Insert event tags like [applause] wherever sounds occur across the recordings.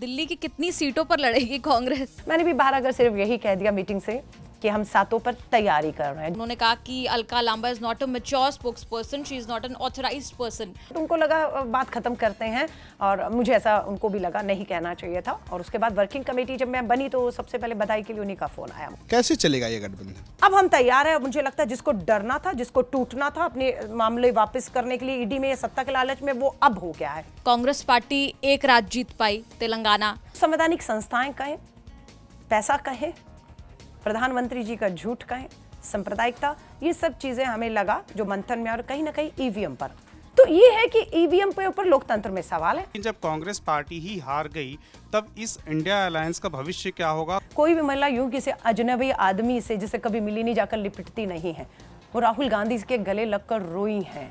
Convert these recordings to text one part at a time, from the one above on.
दिल्ली की कितनी सीटों पर लड़ेगी कांग्रेस मैंने भी बाहर अगर सिर्फ यही कह दिया मीटिंग से कि हम सातों पर तैयारी कर रहे हैं उन्होंने कहा कि Alka Lamba is not a mature spokesperson she is not an authorise person उनको लगा बात खत्म करते हैं और मुझे ऐसा उनको भी लगा नहीं कहना चाहिए था और उसके बाद वर्किंग कमेटी जब मैं बनी तो सबसे पहले बधाई के लिए उन्हीं का फोन आया कैसे चलेगा ये गठबंधन अब हम तैयार है मुझे लगता है जिसको डरना था जिसको टूटना था अपने मामले वापस करने के लिए ईडी में सत्ता के लालच में वो अब हो गया है कांग्रेस पार्टी एक राज्य जीत पाई तेलंगाना संवैधानिक संस्थाएं कहें पैसा कहें प्रधानमंत्री जी का झूठ कहें सांप्रदायिकता ये सब चीजें हमें लगा जो मंथन में और कहीं ना कहीं ईवीएम पर तो ये है कि ईवीएम के ऊपर लोकतंत्र में सवाल है जब कांग्रेस पार्टी ही हार गई तब इस इंडिया अलायंस का भविष्य क्या होगा कोई भी महिला यूं किसी अजनबी आदमी से जिसे कभी मिली नहीं जाकर लिपटती नहीं है वो राहुल गांधी के गले लगकर रोई हैं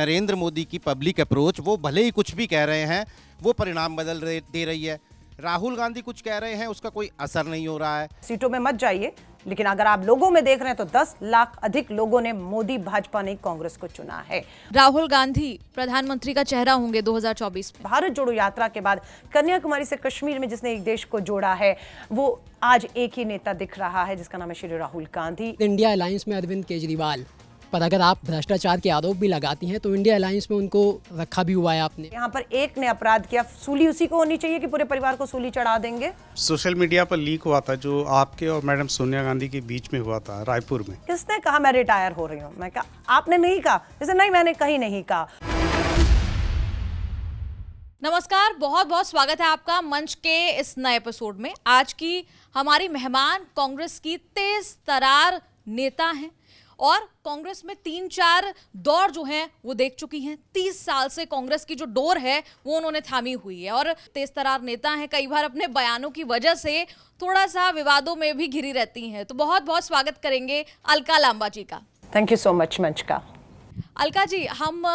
नरेंद्र मोदी की पब्लिक अप्रोच वो भले ही कुछ भी कह रहे हैं वो परिणाम बदल दे रही है राहुल गांधी कुछ कह रहे हैं उसका कोई असर नहीं हो रहा है सीटों में मत जाइए लेकिन अगर आप लोगों में देख रहे हैं तो 10 लाख अधिक लोगों ने मोदी भाजपा ने कांग्रेस को चुना है राहुल गांधी प्रधानमंत्री का चेहरा होंगे 2024 भारत जोड़ो यात्रा के बाद कन्याकुमारी से कश्मीर में जिसने एक देश को जोड़ा है वो आज एक ही नेता दिख रहा है जिसका नाम है श्री राहुल गांधी इंडिया अलायंस में अरविंद केजरीवाल पर अगर आप भ्रष्टाचार के आरोप भी लगाती हैं तो इंडिया अलायंस में उनको रखा भी हुआ है आपने यहाँ पर एक ने अपराध किया सूली उसी को होनी चाहिए कि पूरे परिवार को सूली चढ़ा देंगे सोशल मीडिया पर लीक हुआ था जो आपके और मैडम सोनिया गांधी के बीच में हुआ था रायपुर में किसने कहा मैं रिटायर हो रही हूँ मैं कहा आपने नहीं कहा जैसे नहीं मैंने कहीं नहीं कहा नमस्कार बहुत बहुत स्वागत है आपका मंच के इस नए एपिसोड में आज की हमारी मेहमान कांग्रेस की तेज तरार नेता हैं और कांग्रेस में तीन चार दौर जो हैं वो देख चुकी हैं तीस साल से कांग्रेस की जो डोर है वो उन्होंने थामी हुई है और तेज तरार नेता हैं कई बार अपने बयानों की वजह से थोड़ा सा विवादों में भी घिरी रहती हैं तो बहुत बहुत स्वागत करेंगे अलका लांबा जी का थैंक यू सो मच मंच का अलका जी हम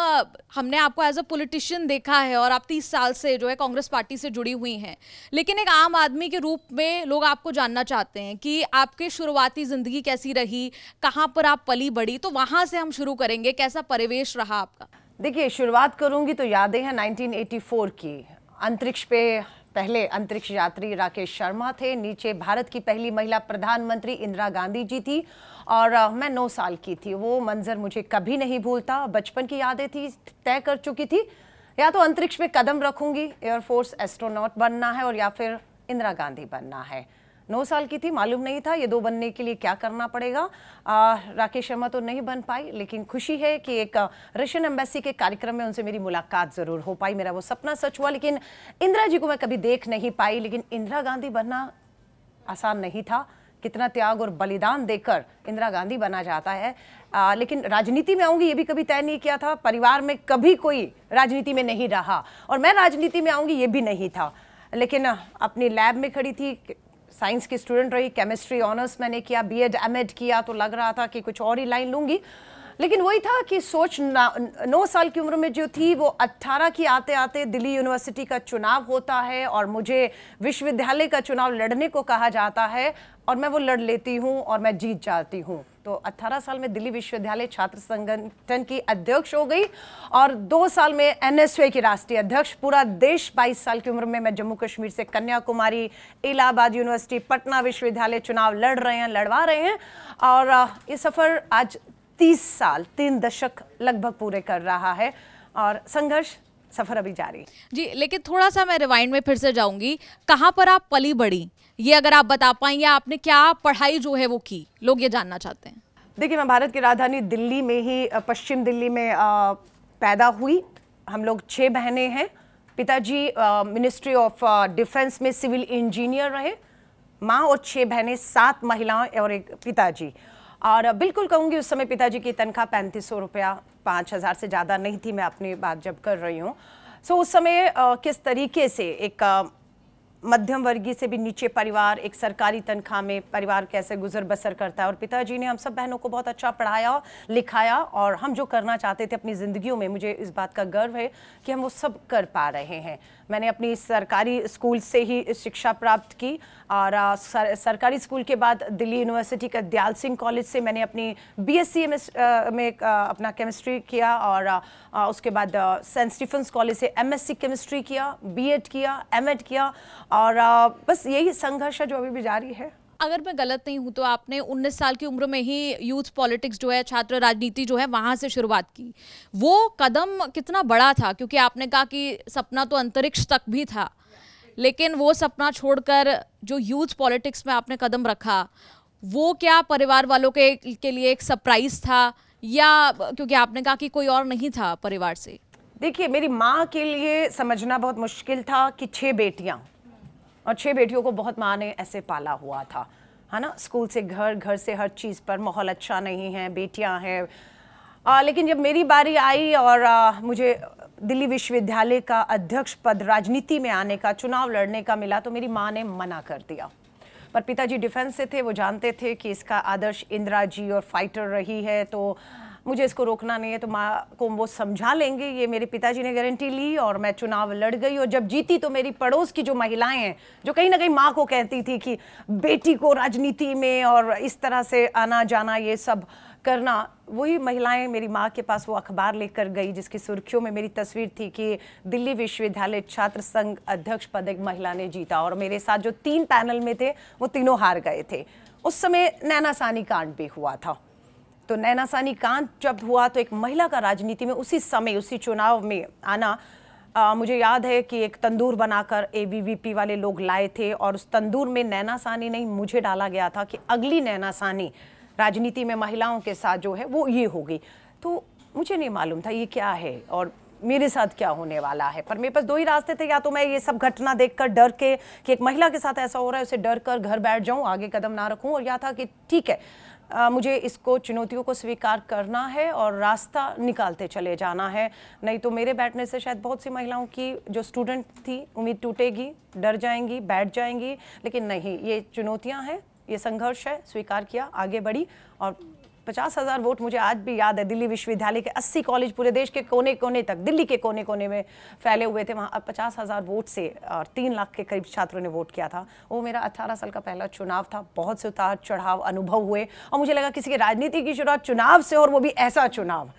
हमने आपको एज अ पोलिटिशियन देखा है और आप तीस साल से जो है कांग्रेस पार्टी से जुड़ी हुई हैं लेकिन एक आम आदमी के रूप में लोग आपको जानना चाहते हैं कि आपकी शुरुआती ज़िंदगी कैसी रही कहाँ पर आप पली बढ़ी तो वहाँ से हम शुरू करेंगे कैसा परिवेश रहा आपका देखिए शुरुआत करूँगी तो यादें हैं नाइनटीन की अंतरिक्ष पे पहले अंतरिक्ष यात्री राकेश शर्मा थे नीचे भारत की पहली महिला प्रधानमंत्री इंदिरा गांधी जी थी और मैं नौ साल की थी वो मंजर मुझे कभी नहीं भूलता बचपन की यादें थी तय कर चुकी थी या तो अंतरिक्ष में कदम रखूंगी एयरफोर्स एस्ट्रोनॉट बनना है और या फिर इंदिरा गांधी बनना है नौ साल की थी मालूम नहीं था ये दो बनने के लिए क्या करना पड़ेगा आ, राकेश शर्मा तो नहीं बन पाई लेकिन खुशी है कि एक रशियन एम्बेसी के कार्यक्रम में उनसे मेरी मुलाकात ज़रूर हो पाई मेरा वो सपना सच हुआ लेकिन इंदिरा जी को मैं कभी देख नहीं पाई लेकिन इंदिरा गांधी बनना आसान नहीं था कितना त्याग और बलिदान देकर इंदिरा गांधी बना जाता है आ, लेकिन राजनीति में आऊंगी ये भी कभी तय नहीं किया था परिवार में कभी कोई राजनीति में नहीं रहा और मैं राजनीति में आऊंगी ये भी नहीं था लेकिन अपनी लैब में खड़ी थी साइंस की स्टूडेंट रही केमिस्ट्री ऑनर्स मैंने किया बीएड एमएड किया तो लग रहा था कि कुछ और ही लाइन लूंगी लेकिन वही था कि सोच नौ साल की उम्र में जो थी वो अट्ठारह की आते आते दिल्ली यूनिवर्सिटी का चुनाव होता है और मुझे विश्वविद्यालय का चुनाव लड़ने को कहा जाता है और मैं वो लड़ लेती हूँ और मैं जीत जाती हूँ तो 18 साल में दिल्ली विश्वविद्यालय छात्र संगठन की अध्यक्ष हो गई और दो साल में एनएसए की राष्ट्रीय अध्यक्ष पूरा देश 22 साल की उम्र में मैं जम्मू कश्मीर से कन्याकुमारी इलाहाबाद यूनिवर्सिटी पटना विश्वविद्यालय चुनाव लड़ रहे हैं लड़वा रहे हैं और ये सफ़र आज तीस साल तीन दशक लगभग पूरे कर रहा है और संघर्ष सफ़र अभी जारी जी लेकिन थोड़ा सा मैं रिवाइंड में फिर से जाऊंगी कहाँ पर आप पली बढ़ी ये अगर आप बता पाएंगे आपने क्या पढ़ाई जो है वो की लोग ये जानना चाहते हैं देखिए मैं भारत की राजधानी दिल्ली में ही पश्चिम दिल्ली में आ, पैदा हुई हम लोग छः बहनें हैं पिताजी मिनिस्ट्री ऑफ डिफेंस में सिविल इंजीनियर रहे माँ और छः बहनें सात महिलाएं और एक पिताजी और बिल्कुल कहूँगी उस समय पिताजी की तनख्वाह पैंतीस सौ रुपया पाँच हज़ार से ज़्यादा नहीं थी मैं अपनी बात जब कर रही हूँ सो उस समय आ, किस तरीके से एक मध्यम वर्गीय से भी नीचे परिवार एक सरकारी तनख्वाह में परिवार कैसे गुजर बसर करता है और पिताजी ने हम सब बहनों को बहुत अच्छा पढ़ाया लिखाया और हम जो करना चाहते थे अपनी ज़िंदगियों में मुझे इस बात का गर्व है कि हम वो सब कर पा रहे हैं मैंने अपनी सरकारी स्कूल से ही शिक्षा प्राप्त की और सर, सरकारी स्कूल के बाद दिल्ली यूनिवर्सिटी का दयाल सिंह कॉलेज से मैंने अपनी बी एस सी में अपना केमिस्ट्री किया और उसके बाद सेंट स्टीफन्स कॉलेज से एम एस सी केमिस्ट्री किया बी एड किया एम एड किया और बस यही संघर्ष है जो अभी भी जारी है अगर मैं गलत नहीं हूँ तो आपने 19 साल की उम्र में ही यूथ पॉलिटिक्स जो है छात्र राजनीति जो है वहाँ से शुरुआत की वो कदम कितना बड़ा था क्योंकि आपने कहा कि सपना तो अंतरिक्ष तक भी था लेकिन वो सपना छोड़कर जो यूथ पॉलिटिक्स में आपने कदम रखा वो क्या परिवार वालों के के लिए एक सरप्राइज़ था या क्योंकि आपने कहा कि कोई और नहीं था परिवार से देखिए मेरी माँ के लिए समझना बहुत मुश्किल था कि छः बेटियाँ और छह बेटियों को बहुत माँ ने ऐसे पाला हुआ था है ना स्कूल से घर घर से हर चीज़ पर माहौल अच्छा नहीं है बेटियाँ हैं लेकिन जब मेरी बारी आई और आ, मुझे दिल्ली विश्वविद्यालय का अध्यक्ष पद राजनीति में आने का चुनाव लड़ने का मिला तो मेरी माँ ने मना कर दिया पर पिताजी डिफेंस से थे वो जानते थे कि इसका आदर्श इंदिरा जी और फाइटर रही है तो मुझे इसको रोकना नहीं है तो माँ को वो समझा लेंगे ये मेरे पिताजी ने गारंटी ली और मैं चुनाव लड़ गई और जब जीती तो मेरी पड़ोस की जो महिलाएं हैं जो कहीं ना कहीं माँ को कहती थी कि बेटी को राजनीति में और इस तरह से आना जाना ये सब करना वही महिलाएं मेरी माँ के पास वो अखबार लेकर गई जिसकी सुर्खियों में मेरी तस्वीर थी कि दिल्ली विश्वविद्यालय छात्र संघ अध्यक्ष पद एक महिला ने जीता और मेरे साथ जो तीन पैनल में थे वो तीनों हार गए थे उस समय नैना सानी कांड भी हुआ था तो नैना सानी कांत जब हुआ तो एक महिला का राजनीति में उसी समय उसी चुनाव में आना आ, मुझे याद है कि एक तंदूर बनाकर ए वाले लोग लाए थे और उस तंदूर में नैना सानी नहीं मुझे डाला गया था कि अगली नैना सानी राजनीति में महिलाओं के साथ जो है वो ये होगी तो मुझे नहीं मालूम था ये क्या है और मेरे साथ क्या होने वाला है पर मेरे पास दो ही रास्ते थे या तो मैं ये सब घटना देखकर डर के कि एक महिला के साथ ऐसा हो रहा है उसे डर कर घर बैठ जाऊं आगे कदम ना रखूं और या था कि ठीक है आ, मुझे इसको चुनौतियों को स्वीकार करना है और रास्ता निकालते चले जाना है नहीं तो मेरे बैठने से शायद बहुत सी महिलाओं की जो स्टूडेंट थी उम्मीद टूटेगी डर जाएंगी बैठ जाएंगी लेकिन नहीं ये चुनौतियाँ हैं ये संघर्ष है स्वीकार किया आगे बढ़ी और पचास हज़ार वोट मुझे आज भी याद है दिल्ली विश्वविद्यालय के अस्सी कॉलेज पूरे देश के कोने कोने तक दिल्ली के कोने कोने में फैले हुए थे वहाँ पचास हज़ार वोट से और तीन लाख के करीब छात्रों ने वोट किया था वो मेरा अट्ठारह साल का पहला चुनाव था बहुत से उतार चढ़ाव अनुभव हुए और मुझे लगा किसी की राजनीति की शुरुआत चुनाव से और वो भी ऐसा चुनाव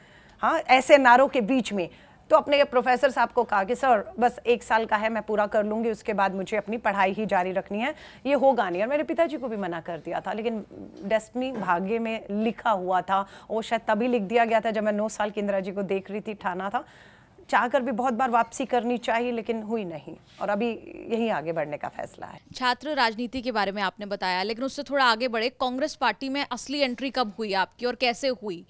हाँ ऐसे नारों के बीच में तो अपने प्रोफेसर साहब को कहा कि सर बस एक साल का है मैं पूरा कर लूंगी उसके बाद मुझे अपनी पढ़ाई ही जारी रखनी है ये होगा नहीं और मेरे पिताजी को भी मना कर दिया था लेकिन डेस्टनी भाग्य में लिखा हुआ था वो शायद तभी लिख दिया गया था जब मैं नौ साल की इंदिरा जी को देख रही थी ठाना था चाहकर भी बहुत बार वापसी करनी चाहिए लेकिन हुई नहीं और अभी यही आगे बढ़ने का फैसला है छात्र राजनीति के बारे में आपने बताया लेकिन उससे थोड़ा आगे बढ़े कांग्रेस पार्टी में असली एंट्री कब हुई आपकी और कैसे हुई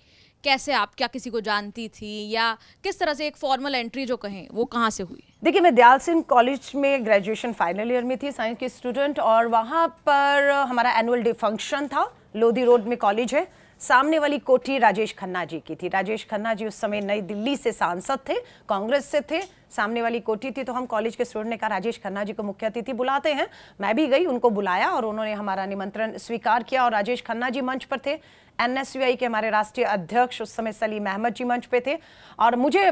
कैसे आप क्या किसी को जानती थी या किस तरह से एक फॉर्मल एंट्री जो कहें वो कहाँ से हुई देखिए मैं दयाल सिंह कॉलेज में ग्रेजुएशन फाइनल ईयर में थी साइंस की स्टूडेंट और वहाँ पर हमारा एनुअल डे फंक्शन था लोधी रोड में कॉलेज है सामने वाली कोठी राजेश खन्ना जी की थी राजेश खन्ना जी उस समय नई दिल्ली से सांसद थे कांग्रेस से थे सामने वाली कोठी थी तो हम कॉलेज के स्टूडेंट ने कहा राजेश खन्ना जी को मुख्य अतिथि बुलाते हैं मैं भी गई उनको बुलाया और उन्होंने हमारा निमंत्रण स्वीकार किया और राजेश खन्ना जी मंच पर थे एनएसयूआई के हमारे राष्ट्रीय अध्यक्ष उस समय सलीम अहमद जी मंच पे थे और मुझे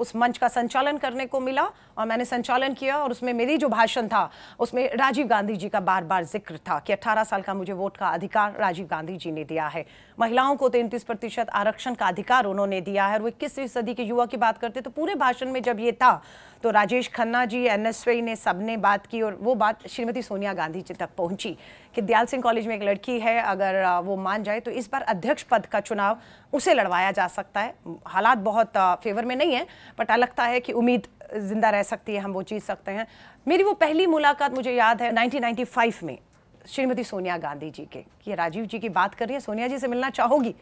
उस मंच का संचालन करने को मिला और मैंने संचालन किया और उसमें मेरी जो भाषण था उसमें राजीव गांधी जी का बार बार जिक्र था कि 18 साल का मुझे वोट का अधिकार राजीव गांधी जी ने दिया है महिलाओं को तैंतीस प्रतिशत आरक्षण का अधिकार उन्होंने दिया है और वो इक्कीसवीं सदी के युवा की बात करते तो पूरे भाषण में जब ये था तो राजेश खन्ना जी एन ने सबने बात की और वो बात श्रीमती सोनिया गांधी जी तक पहुंची कि दयाल सिंह कॉलेज में एक लड़की है अगर वो मान जाए तो इस बार अध्यक्ष पद का चुनाव उसे लड़वाया जा सकता है हालात बहुत फेवर में नहीं है बट लगता है कि उम्मीद ज़िंदा रह सकती है हम वो जीत सकते हैं मेरी वो पहली मुलाकात मुझे याद है 1995 में श्रीमती सोनिया गांधी जी के ये राजीव जी की बात कर रही है सोनिया जी से मिलना चाहोगी ऐसे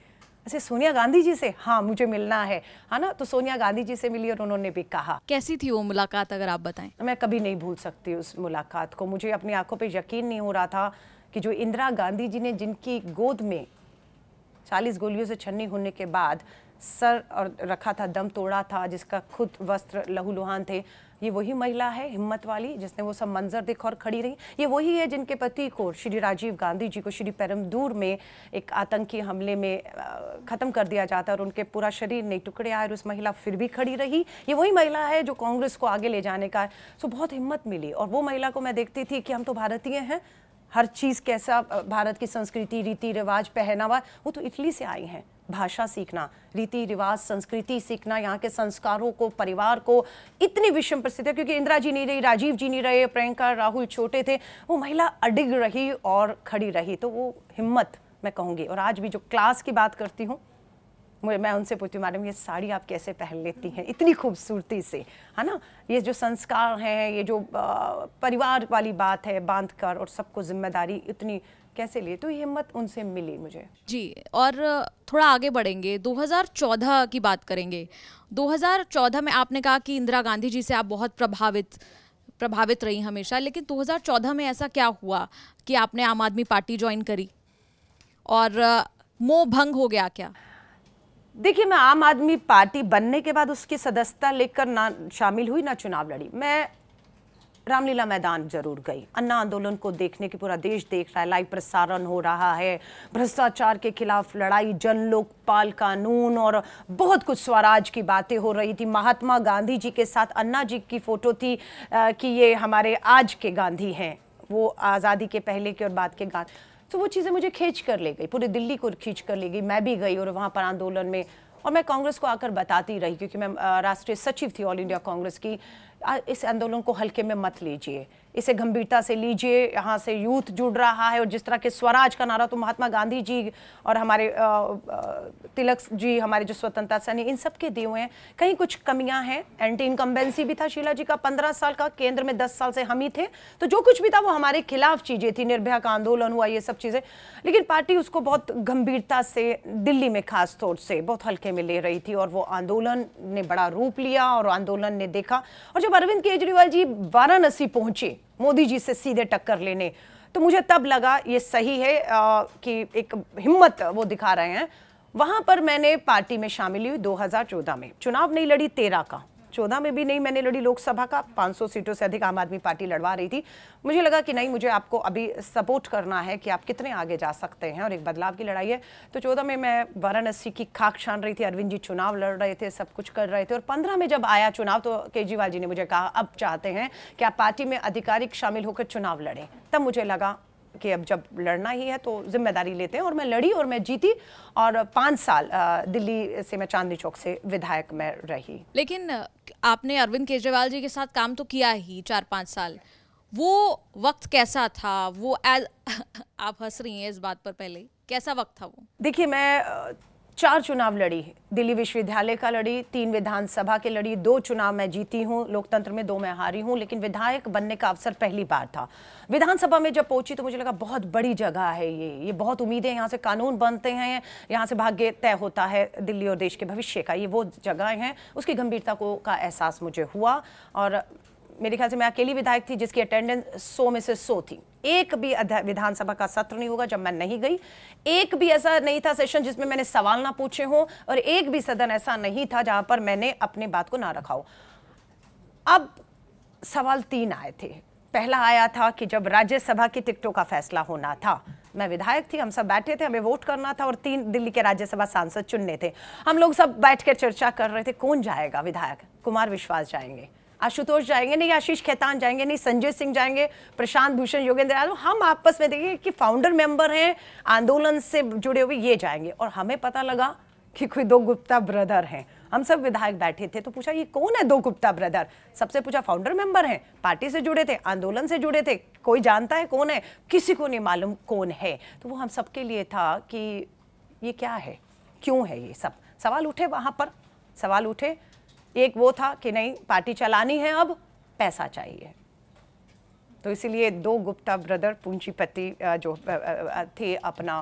अच्छा, सोनिया गांधी जी से हाँ मुझे मिलना है है हाँ ना तो सोनिया गांधी जी से मिली और उन्होंने भी कहा कैसी थी वो मुलाकात अगर आप बताएं मैं कभी नहीं भूल सकती उस मुलाकात को मुझे अपनी आंखों पे यकीन नहीं हो रहा था कि जो इंदिरा गांधी जी ने जिनकी गोद में चालीस गोलियों से छन्नी होने के बाद सर और रखा था दम तोड़ा था जिसका खुद वस्त्र लहूलुहान थे ये वही महिला है हिम्मत वाली जिसने वो सब मंजर देखा और खड़ी रही ये वही है जिनके पति को श्री राजीव गांधी जी को श्री पैरमदूर में एक आतंकी हमले में ख़त्म कर दिया जाता और उनके पूरा शरीर नहीं टुकड़े आए और उस महिला फिर भी खड़ी रही ये वही महिला है जो कांग्रेस को आगे ले जाने का सो बहुत हिम्मत मिली और वो महिला को मैं देखती थी कि हम तो भारतीय हैं हर चीज़ कैसा भारत की संस्कृति रीति रिवाज पहनावा वो तो इटली से आई हैं भाषा सीखना रीति रिवाज संस्कृति सीखना यहाँ के संस्कारों को परिवार को इतनी विषय प्रसिद्ध है क्योंकि इंदिरा जी नहीं रही राजीव जी नहीं रहे प्रियंका राहुल छोटे थे वो महिला अडिग रही और खड़ी रही तो वो हिम्मत मैं कहूँगी और आज भी जो क्लास की बात करती हूँ मैं उनसे पूछती हूँ मैडम ये साड़ी आप कैसे पहन लेती हैं इतनी खूबसूरती से है ना ये जो संस्कार हैं ये जो परिवार वाली बात है बांध कर और सबको जिम्मेदारी इतनी कैसे लिए तो ये हिम्मत उनसे मिली मुझे जी और थोड़ा आगे बढ़ेंगे 2014 की बात करेंगे 2014 में आपने कहा कि इंदिरा गांधी जी से आप बहुत प्रभावित प्रभावित रही हमेशा लेकिन 2014 में ऐसा क्या हुआ कि आपने आम आदमी पार्टी ज्वाइन करी और मोह भंग हो गया क्या देखिए मैं आम आदमी पार्टी बनने के बाद उसकी सदस्यता लेकर ना शामिल हुई ना चुनाव लड़ी मैं रामलीला मैदान जरूर गई अन्ना आंदोलन को देखने की पूरा देश देख रहा है लाइव प्रसारण हो रहा है भ्रष्टाचार के खिलाफ लड़ाई जन लोकपाल कानून और बहुत कुछ स्वराज की बातें हो रही थी महात्मा गांधी जी के साथ अन्ना जी की फोटो थी आ, कि ये हमारे आज के गांधी हैं वो आज़ादी के पहले के और बाद के गांधी तो वो चीज़ें मुझे खींच कर ले गई पूरी दिल्ली को खींच कर ले गई मैं भी गई और वहाँ पर आंदोलन में और मैं कांग्रेस को आकर बताती रही क्योंकि मैं राष्ट्रीय सचिव थी ऑल इंडिया कांग्रेस की इस आंदोलन को हल्के में मत लीजिए इसे गंभीरता से लीजिए यहाँ से यूथ जुड़ रहा है और जिस तरह के स्वराज का नारा तो महात्मा गांधी जी और हमारे तिलक जी हमारे जो स्वतंत्रता सैनी इन सब के दिए हुए हैं कहीं कुछ कमियां हैं एंटी इनकम्बेंसी भी था शीला जी का पंद्रह साल का केंद्र में दस साल से हम ही थे तो जो कुछ भी था वो हमारे खिलाफ चीज़ें थी निर्भया का आंदोलन हुआ ये सब चीज़ें लेकिन पार्टी उसको बहुत गंभीरता से दिल्ली में खास तौर से बहुत हल्के में ले रही थी और वो आंदोलन ने बड़ा रूप लिया और आंदोलन ने देखा और जब अरविंद केजरीवाल जी वाराणसी पहुंचे मोदी जी से सीधे टक्कर लेने तो मुझे तब लगा ये सही है आ, कि एक हिम्मत वो दिखा रहे हैं वहां पर मैंने पार्टी में शामिल हुई 2014 में चुनाव नहीं लड़ी तेरह का चौदह में भी नहीं मैंने लड़ी लोकसभा का 500 सीटों से अधिक आम आदमी पार्टी लड़वा रही थी मुझे लगा कि नहीं मुझे आपको अभी सपोर्ट करना है कि आप कितने आगे जा सकते हैं और एक बदलाव की लड़ाई है तो चौदह में मैं वाराणसी की खाक छान रही थी अरविंद जी चुनाव लड़ रहे थे सब कुछ कर रहे थे और पंद्रह में जब आया चुनाव तो केजरीवाल जी ने मुझे कहा अब चाहते हैं कि आप पार्टी में आधिकारिक शामिल होकर चुनाव लड़ें तब मुझे लगा कि अब जब लड़ना ही है तो जिम्मेदारी लेते हैं और मैं लड़ी और मैं जीती और पांच साल दिल्ली से मैं चांदनी चौक से विधायक में रही लेकिन आपने अरविंद केजरीवाल जी के साथ काम तो किया ही चार पांच साल वो वक्त कैसा था वो एज [laughs] आप हंस रही हैं इस बात पर पहले कैसा वक्त था वो देखिए मैं चार चुनाव लड़ी है दिल्ली विश्वविद्यालय का लड़ी तीन विधानसभा के लड़ी दो चुनाव मैं जीती हूँ लोकतंत्र में दो मैं हारी हूँ लेकिन विधायक बनने का अवसर पहली बार था विधानसभा में जब पहुंची तो मुझे लगा बहुत बड़ी जगह है ये ये बहुत उम्मीदें यहाँ से कानून बनते हैं यहाँ से भाग्य तय होता है दिल्ली और देश के भविष्य का ये वो जगह हैं उसकी गंभीरता को का एहसास मुझे हुआ और मेरे ख्याल से मैं अकेली विधायक थी जिसकी अटेंडेंस सौ में से सौ थी एक भी विधानसभा का सत्र नहीं होगा जब मैं नहीं गई एक भी ऐसा नहीं था सेशन जिसमें मैंने सवाल ना पूछे हों और एक भी सदन ऐसा नहीं था जहां पर मैंने अपनी बात को ना रखा हो अब सवाल तीन आए थे पहला आया था कि जब राज्यसभा की टिकटों का फैसला होना था मैं विधायक थी हम सब बैठे थे हमें वोट करना था और तीन दिल्ली के राज्यसभा सांसद चुनने थे हम लोग सब बैठकर चर्चा कर रहे थे कौन जाएगा विधायक कुमार विश्वास जाएंगे आशुतोष जाएंगे नहीं आशीष खेतान जाएंगे नहीं संजय सिंह जाएंगे प्रशांत भूषण योगेंद्र यादव हम आपस में देखिए कि फाउंडर मेंबर हैं आंदोलन से जुड़े हुए ये जाएंगे और हमें पता लगा कि कोई दो गुप्ता ब्रदर हैं हम सब विधायक बैठे थे तो पूछा ये कौन है दो गुप्ता ब्रदर सबसे पूछा फाउंडर मेंबर हैं पार्टी से जुड़े थे आंदोलन से जुड़े थे कोई जानता है कौन है किसी को नहीं मालूम कौन है तो वो हम सबके लिए था कि ये क्या है क्यों है ये सब सवाल उठे वहाँ पर सवाल उठे एक वो था कि नहीं पार्टी चलानी है अब पैसा चाहिए तो इसीलिए दो गुप्ता ब्रदर पूंजीपति जो थे अपना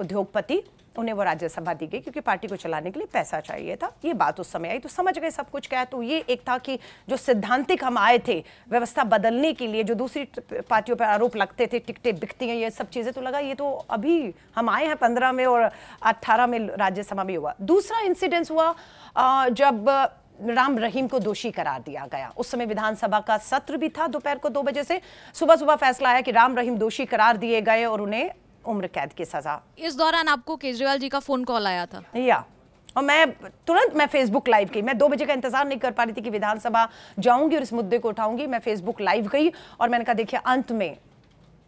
उद्योगपति उन्हें वो राज्यसभा दी गई क्योंकि पार्टी को चलाने के लिए पैसा चाहिए था ये बात उस समय आई तो समझ गए सब कुछ क्या तो ये एक था कि जो सिद्धांतिक हम आए थे व्यवस्था बदलने के लिए जो दूसरी पार्टियों पर आरोप लगते थे टिकटें बिकती हैं ये सब चीज़ें तो लगा ये तो अभी हम आए हैं पंद्रह में और अट्ठारह में राज्यसभा में हुआ दूसरा इंसिडेंस हुआ जब राम रहीम को दोषी करार दिया गया उस समय विधानसभा का सत्र भी था दोपहर को दो बजे से सुबह सुबह फैसला आया कि राम रहीम दोषी करार दिए गए और उन्हें उम्र कैद की सजा इस दौरान आपको केजरीवाल जी का फोन कॉल आया था या और मैं तुरंत मैं फेसबुक लाइव गई मैं दो बजे का इंतजार नहीं कर पा रही थी कि विधानसभा जाऊंगी और इस मुद्दे को उठाऊंगी मैं फेसबुक लाइव गई और मैंने कहा देखिए अंत में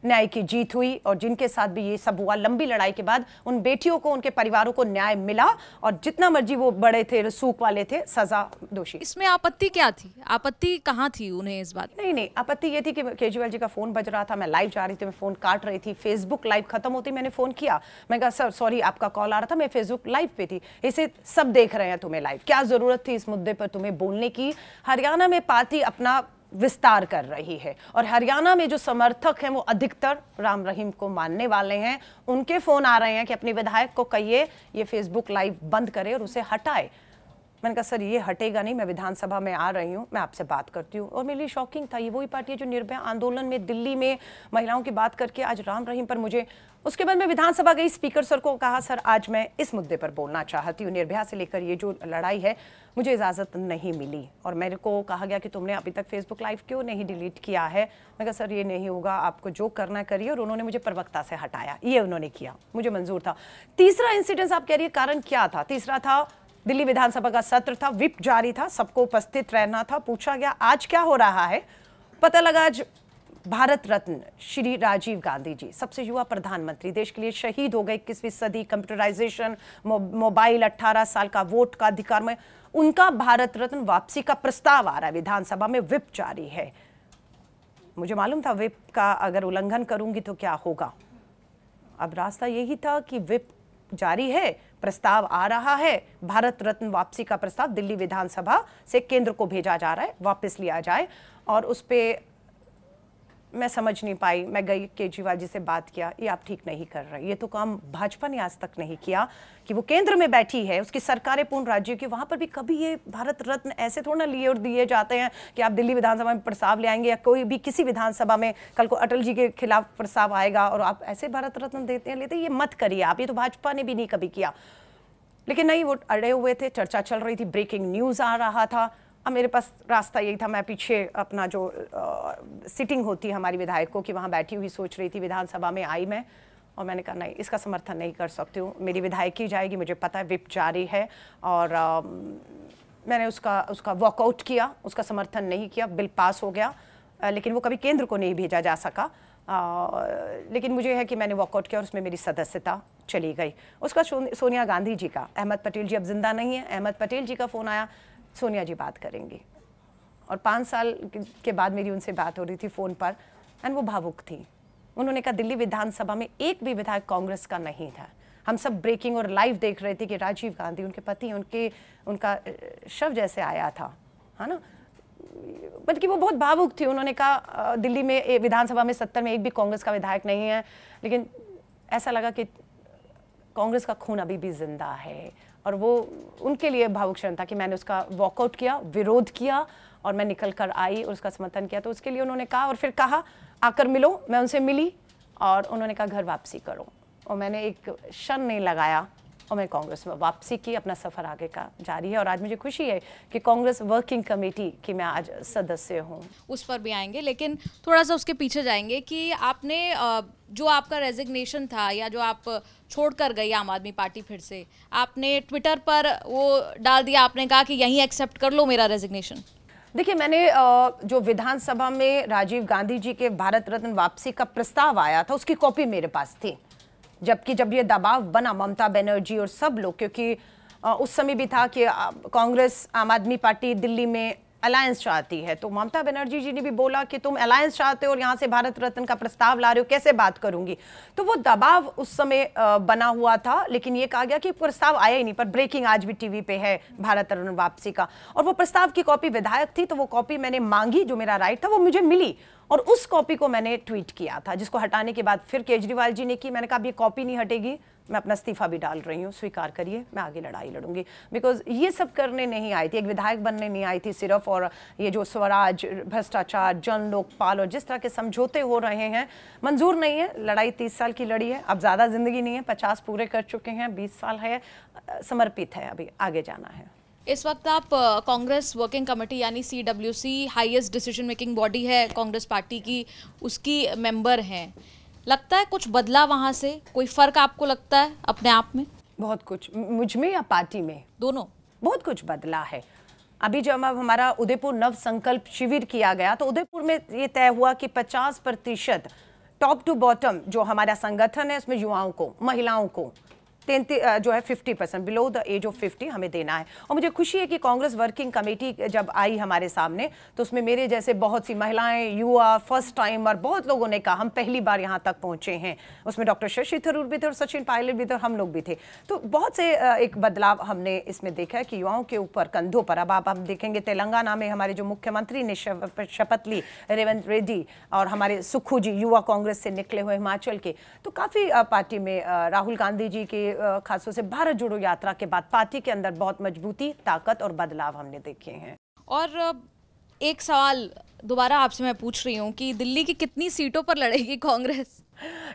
न्याय की जीत हुई और जिनके साथ भी ये सब हुआ लंबी लड़ाई के बाद उन बेटियों को उनके परिवारों को न्याय मिला और जितना मर्जी वो बड़े थे रसूख वाले थे सजा दोषी इसमें आपत्ति क्या थी आपत्ति कहाँ थी उन्हें इस बात नहीं नहीं आपत्ति ये थी कि केजरीवाल जी का फोन बज रहा था मैं लाइव जा रही थी मैं फोन काट रही थी फेसबुक लाइव खत्म होती मैंने फोन किया मैं कहा सर सॉरी आपका कॉल आ रहा था मैं फेसबुक लाइव पे थी इसे सब देख रहे हैं तुम्हें लाइव क्या जरूरत थी इस मुद्दे पर तुम्हें बोलने की हरियाणा में पार्टी अपना विस्तार कर रही है और हरियाणा में जो समर्थक हैं वो अधिकतर राम रहीम को मानने वाले हैं उनके फ़ोन आ रहे हैं कि अपने विधायक को कहिए ये फेसबुक लाइव बंद करे और उसे हटाए मैंने कहा सर ये हटेगा नहीं मैं विधानसभा में आ रही हूँ मैं आपसे बात करती हूँ और मेरे लिए शॉकिंग था ये वही पार्टी है जो निर्भया आंदोलन में दिल्ली में महिलाओं की बात करके आज राम रहीम पर मुझे उसके बाद मैं विधानसभा गई स्पीकर सर को कहा सर आज मैं इस मुद्दे पर बोलना चाहती हूँ निर्भया से लेकर ये जो लड़ाई है मुझे इजाज़त नहीं मिली और मेरे को कहा गया कि तुमने अभी तक फेसबुक लाइव क्यों नहीं डिलीट किया है मैं कहा सर ये नहीं होगा आपको जो करना करिए और उन्होंने मुझे प्रवक्ता से हटाया ये उन्होंने किया मुझे मंजूर था तीसरा इंसिडेंस आप कह रही कारण क्या था तीसरा था दिल्ली विधानसभा का सत्र था विप जारी था सबको उपस्थित रहना था पूछा गया आज क्या हो रहा है पता लगा आज भारत रत्न श्री राजीव गांधी जी सबसे युवा प्रधानमंत्री देश के लिए शहीद हो गए इक्कीसवीं सदी कंप्यूटराइजेशन मोबाइल 18 साल का वोट का अधिकार में उनका भारत रत्न वापसी का प्रस्ताव आ रहा है विधानसभा में विप जारी है मुझे मालूम था विप का अगर उल्लंघन करूंगी तो क्या होगा अब रास्ता यही था कि विप जारी है प्रस्ताव आ रहा है भारत रत्न वापसी का प्रस्ताव दिल्ली विधानसभा से केंद्र को भेजा जा रहा है वापस लिया जाए और उस पर मैं समझ नहीं पाई मैं गई केजरीवाल जी से बात किया ये आप ठीक नहीं कर रहे ये तो काम भाजपा ने आज तक नहीं किया कि वो केंद्र में बैठी है उसकी सरकारें पूर्ण राज्य की वहां पर भी कभी ये भारत रत्न ऐसे थोड़ा ना लिए और दिए जाते हैं कि आप दिल्ली विधानसभा में प्रस्ताव ले आएंगे या कोई भी किसी विधानसभा में कल को अटल जी के खिलाफ प्रस्ताव आएगा और आप ऐसे भारत रत्न देते हैं लेते ये मत करिए आप ये तो भाजपा ने भी नहीं कभी किया लेकिन नहीं वो अड़े हुए थे चर्चा चल रही थी ब्रेकिंग न्यूज़ आ रहा था अब मेरे पास रास्ता यही था मैं पीछे अपना जो आ, सिटिंग होती है हमारी विधायकों की वहाँ बैठी हुई सोच रही थी विधानसभा में आई मैं और मैंने कहा नहीं इसका समर्थन नहीं कर सकती हूँ मेरी विधायकी जाएगी मुझे पता है विप जारी है और आ, मैंने उसका उसका वॉकआउट किया उसका समर्थन नहीं किया बिल पास हो गया आ, लेकिन वो कभी केंद्र को नहीं भेजा जा सका आ, लेकिन मुझे है कि मैंने वॉकआउट किया और उसमें मेरी सदस्यता चली गई उसका सोनिया गांधी जी का अहमद पटेल जी अब जिंदा नहीं है अहमद पटेल जी का फ़ोन आया सोनिया जी बात करेंगी और पाँच साल के बाद मेरी उनसे बात हो रही थी फ़ोन पर एंड वो भावुक थी उन्होंने कहा दिल्ली विधानसभा में एक भी विधायक कांग्रेस का नहीं था हम सब ब्रेकिंग और लाइव देख रहे थे कि राजीव गांधी उनके पति उनके उनका शव जैसे आया था है ना बल्कि वो बहुत भावुक थी उन्होंने कहा दिल्ली में विधानसभा में सत्तर में एक भी कांग्रेस का विधायक नहीं है लेकिन ऐसा लगा कि कांग्रेस का खून अभी भी जिंदा है और वो उनके लिए भावुक क्षण था कि मैंने उसका वॉकआउट किया विरोध किया और मैं निकल कर आई और उसका समर्थन किया तो उसके लिए उन्होंने कहा और फिर कहा आकर मिलो मैं उनसे मिली और उन्होंने कहा घर वापसी करो और मैंने एक क्षण नहीं लगाया और मैं कांग्रेस में वापसी की अपना सफ़र आगे का जारी है और आज मुझे खुशी है कि कांग्रेस वर्किंग कमेटी की मैं आज सदस्य हूँ उस पर भी आएंगे लेकिन थोड़ा सा उसके पीछे जाएंगे कि आपने जो आपका रेजिग्नेशन था या जो आप छोड़ कर गई आम आदमी पार्टी फिर से आपने ट्विटर पर वो डाल दिया आपने कहा कि यहीं एक्सेप्ट कर लो मेरा रेजिग्नेशन देखिए मैंने जो विधानसभा में राजीव गांधी जी के भारत रत्न वापसी का प्रस्ताव आया था उसकी कॉपी मेरे पास थी जबकि जब ये दबाव बना ममता बनर्जी और सब लोग क्योंकि उस समय भी था कि कांग्रेस आम आदमी पार्टी दिल्ली में अलायंस चाहती है तो ममता बनर्जी जी ने भी बोला कि तुम अलायंस चाहते हो और यहाँ से भारत रत्न का प्रस्ताव ला रहे हो कैसे बात करूंगी तो वो दबाव उस समय बना हुआ था लेकिन ये कहा गया कि प्रस्ताव आया ही नहीं पर ब्रेकिंग आज भी टीवी पे है भारत रत्न वापसी का और वो प्रस्ताव की कॉपी विधायक थी तो वो कॉपी मैंने मांगी जो मेरा राइट था वो मुझे मिली और उस कॉपी को मैंने ट्वीट किया था जिसको हटाने के बाद फिर केजरीवाल जी ने की मैंने कहा अब ये कॉपी नहीं हटेगी मैं अपना इस्तीफा भी डाल रही हूँ स्वीकार करिए मैं आगे लड़ाई लड़ूंगी बिकॉज ये सब करने नहीं आई थी एक विधायक बनने नहीं आई थी सिर्फ और ये जो स्वराज भ्रष्टाचार जन लोकपाल और जिस तरह के समझौते हो रहे हैं मंजूर नहीं है लड़ाई तीस साल की लड़ी है अब ज़्यादा ज़िंदगी नहीं है पचास पूरे कर चुके हैं बीस साल है समर्पित है अभी आगे जाना है इस वक्त आप कांग्रेस वर्किंग कमेटी यानी C W C highest decision making body है कांग्रेस पार्टी की उसकी मेंबर हैं लगता है कुछ बदला वहाँ से कोई फ़र्क आपको लगता है अपने आप में बहुत कुछ मुझ में या पार्टी में दोनों बहुत कुछ बदला है अभी जब अब हमारा उदयपुर नव संकल्प शिविर किया गया तो उदयपुर में ये तय हुआ कि 50 प्रतिशत टॉप टू बॉटम जो हमारा संगठन है उसमें युवाओं को महिलाओं को तैंतीस जो है fifty percent below the age of fifty हमें देना है और मुझे खुशी है कि कांग्रेस वर्किंग कमेटी जब आई हमारे सामने तो उसमें मेरे जैसे बहुत सी महिलाएं युवा फर्स्ट टाइम और बहुत लोगों ने कहा हम पहली बार यहाँ तक पहुंचे हैं उसमें डॉक्टर शशि थरूर भी थे और सचिन पायलट भी थे हम लोग भी थे तो बहुत से एक बदलाव हमने इसमें देखा है कि युवाओं के ऊपर कंधों पर अब आप हम देखेंगे तेलंगाना में हमारे जो मुख्यमंत्री ने शपथ ली रेवंत रेड्डी और हमारे सुखू जी युवा कांग्रेस से निकले हुए हिमाचल के तो काफ़ी पार्टी में राहुल गांधी जी के खासतौर से भारत जोड़ो यात्रा के बाद पार्टी के अंदर बहुत मजबूती ताकत और बदलाव हमने देखे हैं और एक सवाल दोबारा आपसे मैं पूछ रही हूँ कि दिल्ली की कितनी सीटों पर लड़ेगी कांग्रेस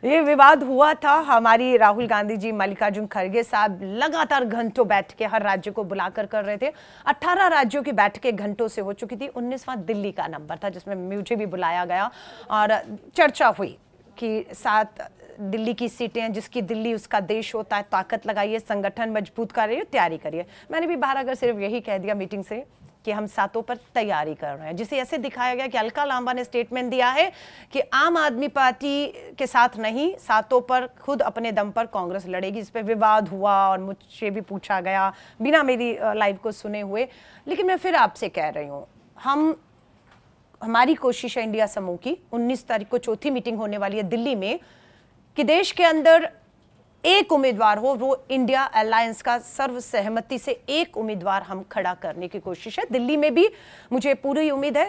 ये विवाद हुआ था हमारी राहुल गांधी जी मल्लिकार्जुन खड़गे साहब लगातार घंटों बैठ के हर राज्य को बुलाकर कर रहे थे 18 राज्यों की बैठकें घंटों से हो चुकी थी 19वां दिल्ली का नंबर था जिसमें मुझे भी बुलाया गया और चर्चा हुई कि सात दिल्ली की सीटें हैं जिसकी दिल्ली उसका देश होता है ताकत लगाइए संगठन मजबूत कर रही तैयारी करिए मैंने भी बाहर अगर सिर्फ यही कह दिया मीटिंग से कि हम सातों पर तैयारी कर रहे हैं जिसे ऐसे दिखाया गया कि अलका लांबा ने स्टेटमेंट दिया है कि आम आदमी पार्टी के साथ नहीं सातों पर खुद अपने दम पर कांग्रेस लड़ेगी इस पर विवाद हुआ और मुझसे भी पूछा गया बिना मेरी लाइव को सुने हुए लेकिन मैं फिर आपसे कह रही हूँ हम हमारी कोशिश है इंडिया समूह की 19 तारीख को चौथी मीटिंग होने वाली है दिल्ली में कि देश के अंदर एक उम्मीदवार हो वो इंडिया अलायंस का सर्वसहमति से एक उम्मीदवार हम खड़ा करने की कोशिश है दिल्ली में भी मुझे पूरी उम्मीद है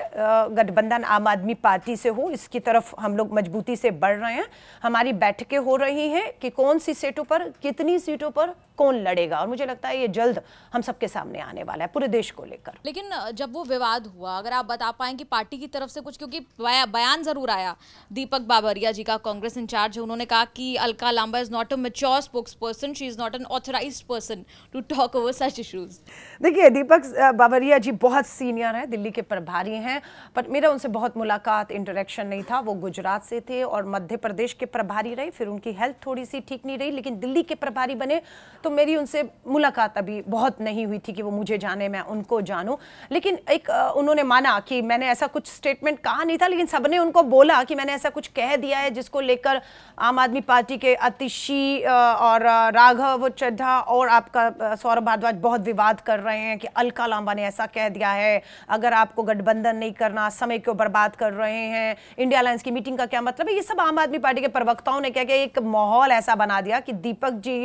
गठबंधन आम आदमी पार्टी से हो इसकी तरफ हम लोग मजबूती से बढ़ रहे हैं हमारी बैठकें हो रही हैं कि कौन सी सीटों पर कितनी सीटों पर कौन लड़ेगा और मुझे लगता है ये जल्द हम सबके सामने आने वाला है पूरे देश को लेकर लेकिन जब वो विवाद हुआ अगर आप बता पाए कि पार्टी की तरफ से कुछ क्योंकि बयान जरूर आया दीपक बाबरिया जी का कांग्रेस इंचार्ज है उन्होंने कहा कि Alka Lamba is not a mature spokesperson she is not an authorise person to talk over such issues देखिए दीपक बाबरिया जी बहुत सीनियर है दिल्ली के प्रभारी हैं पर मेरा उनसे बहुत मुलाकात इंटरेक्शन नहीं था वो गुजरात से थे और मध्य प्रदेश के प्रभारी रहे फिर उनकी हेल्थ थोड़ी सी ठीक नहीं रही लेकिन दिल्ली के प्रभारी बने तो मेरी उनसे मुलाकात अभी बहुत नहीं हुई थी कि वो मुझे जाने मैं उनको जानूं लेकिन एक उन्होंने माना कि मैंने ऐसा कुछ स्टेटमेंट कहा नहीं था लेकिन सबने उनको बोला कि मैंने ऐसा कुछ कह दिया है जिसको लेकर आम आदमी पार्टी के अतिशी और राघव चड्ढा और आपका सौरभ भारद्वाज बहुत विवाद कर रहे हैं कि अलका लांबा ने ऐसा कह दिया है अगर आपको गठबंधन नहीं करना समय क्यों बर्बाद कर रहे हैं इंडिया अलायंस की मीटिंग का क्या मतलब है ये सब आम आदमी पार्टी के प्रवक्ताओं ने क्या किया कि एक माहौल ऐसा बना दिया कि दीपक जी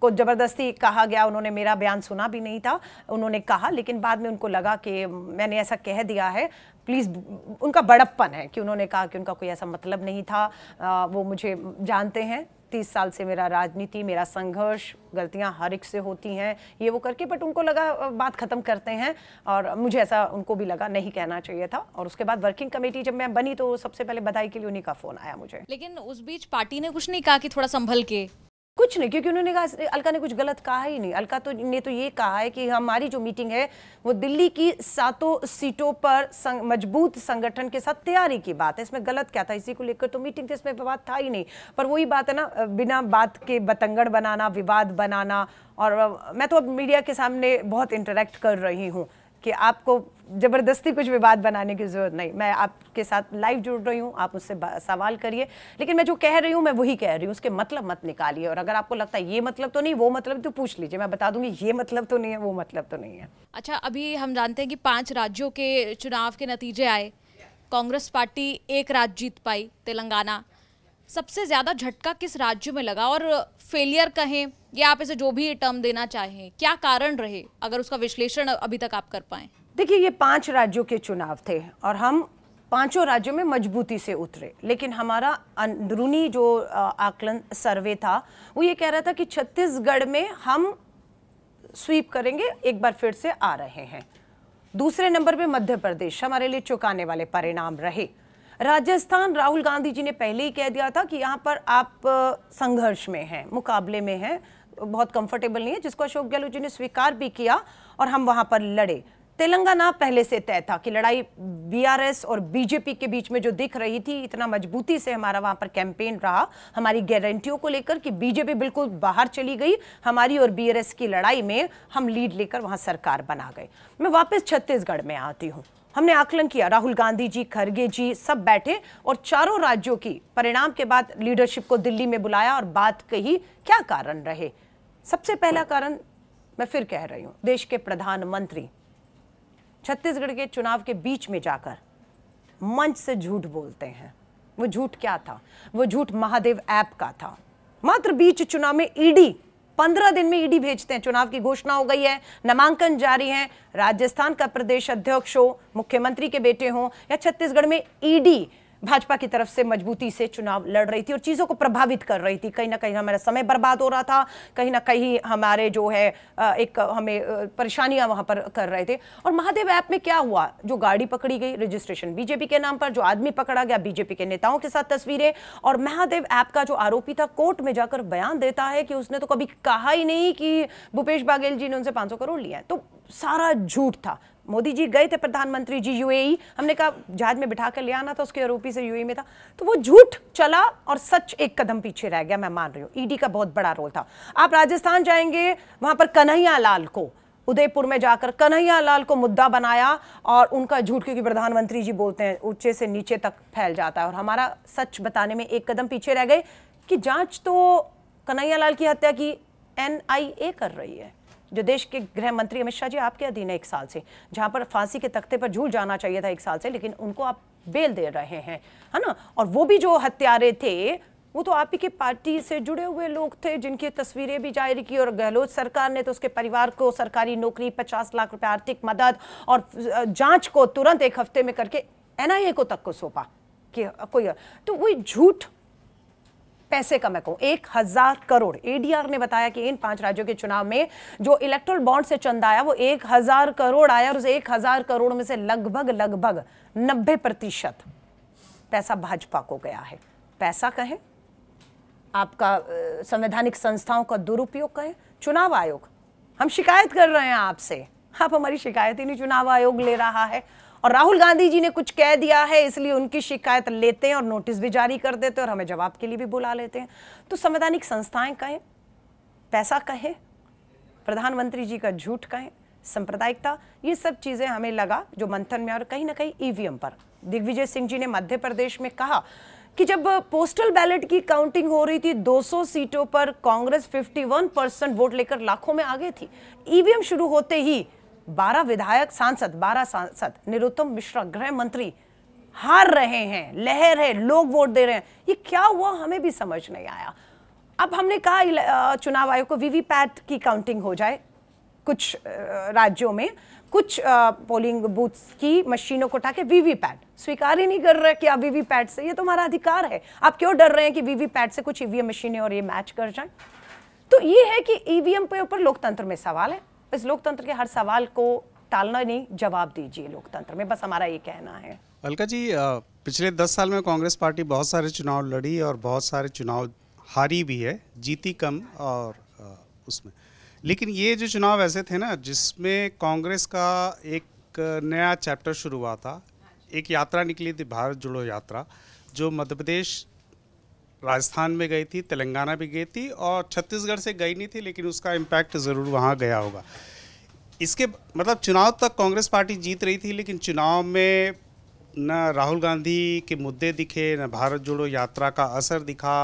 को जबरदस्त ज़बरदस्ती कहा गया उन्होंने मेरा बयान सुना भी नहीं था उन्होंने कहा लेकिन बाद में उनको लगा कि मैंने ऐसा कह दिया है प्लीज़ उनका बड़प्पन है कि उन्होंने कहा कि उनका कोई ऐसा मतलब नहीं था आ, वो मुझे जानते हैं तीस साल से मेरा राजनीति मेरा संघर्ष गलतियां हर एक से होती हैं ये वो करके बट उनको लगा बात ख़त्म करते हैं और मुझे ऐसा उनको भी लगा नहीं कहना चाहिए था और उसके बाद वर्किंग कमेटी जब मैं बनी तो सबसे पहले बधाई के लिए उन्हीं का फ़ोन आया मुझे लेकिन उस बीच पार्टी ने कुछ नहीं कहा कि थोड़ा संभल के कुछ नहीं क्योंकि उन्होंने कहा अलका ने कुछ गलत कहा ही नहीं अलका तो ने तो ये कहा है कि हमारी जो मीटिंग है वो दिल्ली की सातों सीटों पर संग, मजबूत संगठन के साथ तैयारी की बात है इसमें गलत क्या था इसी को लेकर तो मीटिंग थी इसमें विवाद था ही नहीं पर वही बात है ना बिना बात के बतंगड़ बनाना विवाद बनाना और मैं तो अब मीडिया के सामने बहुत इंटरेक्ट कर रही हूँ कि आपको ज़बरदस्ती कुछ विवाद बनाने की ज़रूरत नहीं मैं आपके साथ लाइव जुड़ रही हूँ आप मुझसे सवाल करिए लेकिन मैं जो कह रही हूँ मैं वही कह रही हूँ उसके मतलब मत निकालिए और अगर आपको लगता है ये मतलब तो नहीं वो मतलब तो पूछ लीजिए मैं बता दूंगी ये मतलब तो नहीं है वो मतलब तो नहीं है अच्छा अभी हम जानते हैं कि पाँच राज्यों के चुनाव के नतीजे आए कांग्रेस पार्टी एक राज्य जीत पाई तेलंगाना सबसे ज़्यादा झटका किस राज्य में लगा और फेलियर कहें या आप इसे जो भी टर्म देना चाहें क्या कारण रहे अगर उसका विश्लेषण अभी तक आप कर पाए देखिए ये पांच राज्यों के चुनाव थे और हम पांचों राज्यों में मजबूती से उतरे लेकिन हमारा अंदरूनी जो आकलन सर्वे था वो ये कह रहा था कि छत्तीसगढ़ में हम स्वीप करेंगे एक बार फिर से आ रहे हैं दूसरे नंबर पे मध्य प्रदेश हमारे लिए चुकाने वाले परिणाम रहे राजस्थान राहुल गांधी जी ने पहले ही कह दिया था कि यहाँ पर आप संघर्ष में हैं मुकाबले में हैं बहुत कंफर्टेबल नहीं है जिसको अशोक गहलोत जी ने स्वीकार भी किया और हम वहाँ पर लड़े तेलंगाना पहले से तय था कि लड़ाई बीआरएस और बीजेपी के बीच में जो दिख रही थी इतना मजबूती से हमारा वहाँ पर कैंपेन रहा हमारी गारंटियों को लेकर कि बीजेपी बिल्कुल बाहर चली गई हमारी और बीआरएस की लड़ाई में हम लीड लेकर वहाँ सरकार बना गए मैं वापस छत्तीसगढ़ में आती हूँ हमने आकलन किया राहुल गांधी जी खरगे जी सब बैठे और चारों राज्यों की परिणाम के बाद लीडरशिप को दिल्ली में बुलाया और बात कही क्या कारण रहे सबसे पहला कारण मैं फिर कह रही हूं देश के प्रधानमंत्री छत्तीसगढ़ के चुनाव के बीच में जाकर मंच से झूठ बोलते हैं वो झूठ क्या था वो झूठ महादेव ऐप का था मात्र बीच चुनाव में ईडी पंद्रह दिन में ईडी भेजते हैं चुनाव की घोषणा हो गई है नामांकन जारी है राजस्थान का प्रदेश अध्यक्ष हो मुख्यमंत्री के बेटे हो या छत्तीसगढ़ में ईडी भाजपा की तरफ से मजबूती से चुनाव लड़ रही थी और चीज़ों को प्रभावित कर रही थी कहीं ना कहीं हमारा समय बर्बाद हो रहा था कहीं ना कहीं हमारे जो है एक हमें परेशानियां वहां पर कर रहे थे और महादेव ऐप में क्या हुआ जो गाड़ी पकड़ी गई रजिस्ट्रेशन बीजेपी के नाम पर जो आदमी पकड़ा गया बीजेपी के नेताओं के साथ तस्वीरें और महादेव ऐप का जो आरोपी था कोर्ट में जाकर बयान देता है कि उसने तो कभी कहा ही नहीं कि भूपेश बाघेल जी ने उनसे पांच करोड़ लिया है तो सारा झूठ था मोदी जी गए थे प्रधानमंत्री जी यूएई हमने कहा जहाज में बिठा कर ले आना था उसके आरोपी से यूएई में था तो वो झूठ चला और सच एक कदम पीछे रह गया मैं मान रही हूँ ईडी e का बहुत बड़ा रोल था आप राजस्थान जाएंगे वहां पर कन्हैया लाल को उदयपुर में जाकर कन्हैया लाल को मुद्दा बनाया और उनका झूठ क्योंकि प्रधानमंत्री जी बोलते हैं ऊंचे से नीचे तक फैल जाता है और हमारा सच बताने में एक कदम पीछे रह गए कि जांच तो कन्हैया लाल की हत्या की एनआईए कर रही है जो देश के गृह मंत्री अमित शाह जी आपके अधीन है एक साल से जहां पर फांसी के तख्ते पर झूल जाना चाहिए था एक साल से लेकिन उनको आप बेल दे रहे हैं है ना और वो भी जो हत्यारे थे वो तो आप ही के पार्टी से जुड़े हुए लोग थे जिनकी तस्वीरें भी जाहिर की और गहलोत सरकार ने तो उसके परिवार को सरकारी नौकरी पचास लाख रुपए आर्थिक मदद और जांच को तुरंत एक हफ्ते में करके एनआईए को तक को सौंपा कि कोई तो वही झूठ पैसे का मैं कहूं एक हजार करोड़ एडीआर ने बताया कि इन पांच राज्यों के चुनाव में जो इलेक्ट्रल बॉन्ड से चंदा आया वो एक हजार करोड़ आया और उस एक हजार करोड़ में से लगभग लगभग नब्बे प्रतिशत पैसा भाजपा को गया है पैसा कहें आपका संवैधानिक संस्थाओं का दुरुपयोग कहें चुनाव आयोग हम शिकायत कर रहे हैं आपसे आप हमारी शिकायत ही नहीं चुनाव आयोग ले रहा है और राहुल गांधी जी ने कुछ कह दिया है इसलिए उनकी शिकायत लेते हैं और नोटिस भी जारी कर देते हैं और हमें जवाब के लिए भी बुला लेते हैं तो संवैधानिक संस्थाएं कहें पैसा कहे प्रधानमंत्री जी का झूठ कहें सांप्रदायिकता ये सब चीज़ें हमें लगा जो मंथन में और कहीं ना कहीं ईवीएम पर दिग्विजय सिंह जी ने मध्य प्रदेश में कहा कि जब पोस्टल बैलेट की काउंटिंग हो रही थी 200 सीटों पर कांग्रेस 51 परसेंट वोट लेकर लाखों में आगे थी ईवीएम शुरू होते ही बारह विधायक सांसद बारह सांसद निरुत्तम मिश्रा गृह मंत्री हार रहे हैं लहर है लोग वोट दे रहे हैं ये क्या हुआ हमें भी समझ नहीं आया अब हमने कहा चुनाव आयोग को वीवीपैट की काउंटिंग हो जाए कुछ राज्यों में कुछ पोलिंग बूथ की मशीनों को उठा के वीवीपैट स्वीकार ही नहीं कर रहे कि आप वीवीपैट से ये तुम्हारा तो अधिकार है आप क्यों डर रहे हैं कि वीवीपैट से कुछ ईवीएम मशीनें और ये मैच कर जाए तो ये है कि ईवीएम के ऊपर लोकतंत्र में सवाल है इस लोकतंत्र के हर सवाल को टालना नहीं जवाब दीजिए लोकतंत्र में बस हमारा ये कहना है अलका जी पिछले दस साल में कांग्रेस पार्टी बहुत सारे चुनाव लड़ी और बहुत सारे चुनाव हारी भी है जीती कम और उसमें लेकिन ये जो चुनाव ऐसे थे ना जिसमें कांग्रेस का एक नया चैप्टर शुरू हुआ था एक यात्रा निकली थी भारत जोड़ो यात्रा जो मध्य प्रदेश राजस्थान में गई थी तेलंगाना भी गई थी और छत्तीसगढ़ से गई नहीं थी लेकिन उसका इम्पैक्ट ज़रूर वहाँ गया होगा इसके मतलब चुनाव तक कांग्रेस पार्टी जीत रही थी लेकिन चुनाव में न राहुल गांधी के मुद्दे दिखे न भारत जोड़ो यात्रा का असर दिखा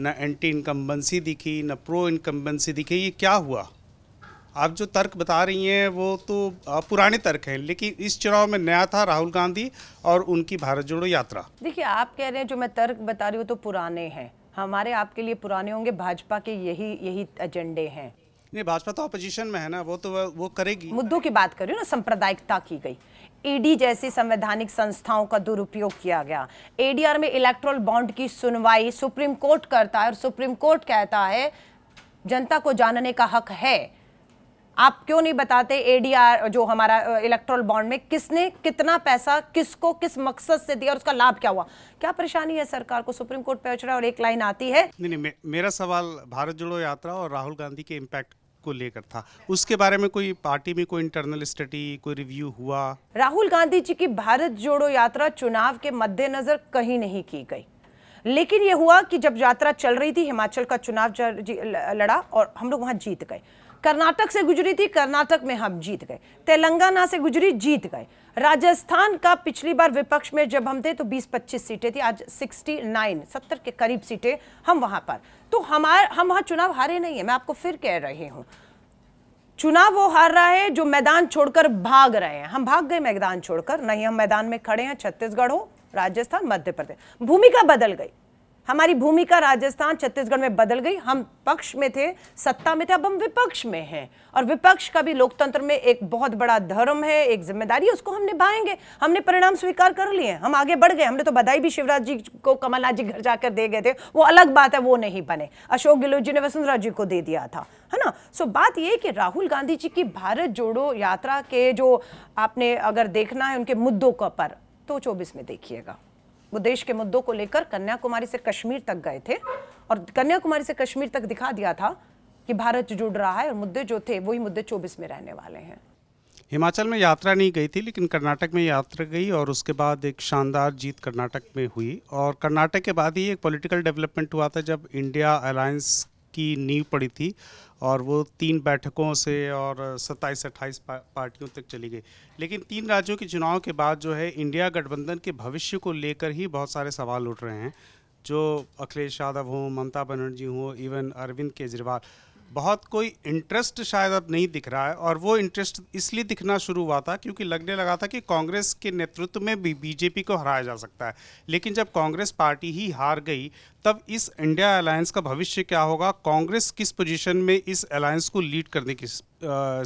न एंटी इनकम्बेंसी दिखी न प्रो इनकम्बेंसी दिखी ये क्या हुआ आप जो तर्क बता रही हैं वो तो पुराने तर्क हैं लेकिन इस चुनाव में नया था राहुल गांधी और उनकी भारत जोड़ो यात्रा देखिए आप कह रहे हैं जो मैं तर्क बता रही हूँ तो पुराने हैं हमारे आपके लिए पुराने होंगे भाजपा के यही यही एजेंडे हैं नहीं भाजपा तो अपोजिशन में है ना वो तो वो करेगी मुद्दों की बात करी ना संप्रदायिकता की गई ईडी e जैसी संवैधानिक संस्थाओं का दुरुपयोग किया गया एडीआर में इलेक्ट्रोल बॉन्ड की सुनवाई सुप्रीम कोर्ट करता है और सुप्रीम कोर्ट कहता है जनता को जानने का हक है आप क्यों नहीं बताते एडीआर जो हमारा इलेक्ट्रोल बॉन्ड में किसने कितना पैसा किसको किस मकसद से दिया और उसका लाभ क्या हुआ क्या परेशानी है सरकार को सुप्रीम कोर्ट पहुंच रहा है और एक लाइन आती है नहीं नहीं मे, मेरा सवाल भारत जोड़ो यात्रा और राहुल गांधी के इम्पैक्ट को लेकर था उसके बारे में कोई पार्टी में कोई इंटरनल स्टडी कोई रिव्यू हुआ राहुल गांधी जी की भारत जोड़ो यात्रा चुनाव के मद्देनजर कहीं नहीं की गई लेकिन यह हुआ कि जब यात्रा चल रही थी हिमाचल का चुनाव लड़ा और हम लोग वहां जीत गए कर्नाटक से गुजरी थी कर्नाटक में हम जीत गए तेलंगाना से गुजरी जीत गए राजस्थान का पिछली बार विपक्ष में जब हम थे तो 20-25 सीटें थी आज 69 70 के करीब सीटें हम वहां पर तो हमारे हम वहां चुनाव हारे नहीं है मैं आपको फिर कह रही हूँ चुनाव वो हार रहा है जो मैदान छोड़कर भाग रहे हैं हम भाग गए मैदान छोड़कर नहीं हम मैदान में खड़े हैं छत्तीसगढ़ हो राजस्थान मध्य प्रदेश भूमिका बदल गई हमारी भूमिका राजस्थान छत्तीसगढ़ में बदल गई हम पक्ष में थे सत्ता में थे अब हम विपक्ष में हैं और विपक्ष का भी लोकतंत्र में एक बहुत बड़ा धर्म है एक जिम्मेदारी उसको हम निभाएंगे हमने परिणाम स्वीकार कर लिए हम आगे बढ़ गए हमने तो बधाई भी शिवराज जी को कमलनाथ जी घर जाकर दे गए थे वो अलग बात है वो नहीं बने अशोक गहलोत जी ने वसुंधरा जी को दे दिया था है ना सो बात ये कि राहुल गांधी जी की भारत जोड़ो यात्रा के जो आपने अगर देखना है उनके मुद्दों का पर तो चौबीस में देखिएगा वो देश के मुद्दों को लेकर कन्याकुमारी से कश्मीर तक गए थे और कन्याकुमारी से कश्मीर तक दिखा दिया था कि भारत जुड़ रहा है और मुद्दे जो थे वही मुद्दे चौबीस में रहने वाले हैं हिमाचल में यात्रा नहीं गई थी लेकिन कर्नाटक में यात्रा गई और उसके बाद एक शानदार जीत कर्नाटक में हुई और कर्नाटक के बाद ही एक पॉलिटिकल डेवलपमेंट हुआ था जब इंडिया अलायंस की नींव पड़ी थी और वो तीन बैठकों से और से अट्ठाईस पार्टियों तक चली गई लेकिन तीन राज्यों के चुनाव के बाद जो है इंडिया गठबंधन के भविष्य को लेकर ही बहुत सारे सवाल उठ रहे हैं जो अखिलेश यादव हों ममता बनर्जी हों इवन अरविंद केजरीवाल बहुत कोई इंटरेस्ट शायद अब नहीं दिख रहा है और वो इंटरेस्ट इसलिए दिखना शुरू हुआ था क्योंकि लगने लगा था कि कांग्रेस के नेतृत्व में भी बीजेपी को हराया जा सकता है लेकिन जब कांग्रेस पार्टी ही हार गई तब इस इंडिया अलायंस का भविष्य क्या होगा कांग्रेस किस पोजिशन में इस अलायंस को लीड करने की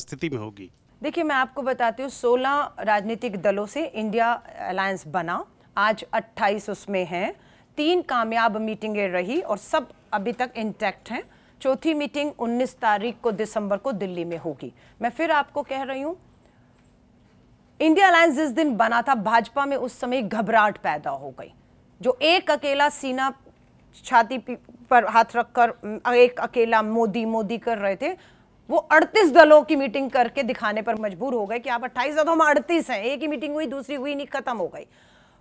स्थिति में होगी देखिए मैं आपको बताती हूँ सोलह राजनीतिक दलों से इंडिया अलायंस बना आज अट्ठाईस उसमें हैं तीन कामयाब मीटिंगें रही और सब अभी तक इंटैक्ट हैं चौथी मीटिंग 19 तारीख को दिसंबर को दिल्ली में होगी मैं फिर आपको कह रही हूं इंडिया अलायंस जिस दिन बना था भाजपा में उस समय घबराहट पैदा हो गई जो एक अकेला सीना छाती पर हाथ रखकर एक अकेला मोदी मोदी कर रहे थे वो 38 दलों की मीटिंग करके दिखाने पर मजबूर हो गए कि आप 28 दलों में 38 हैं एक ही मीटिंग हुई दूसरी हुई नहीं खत्म हो गई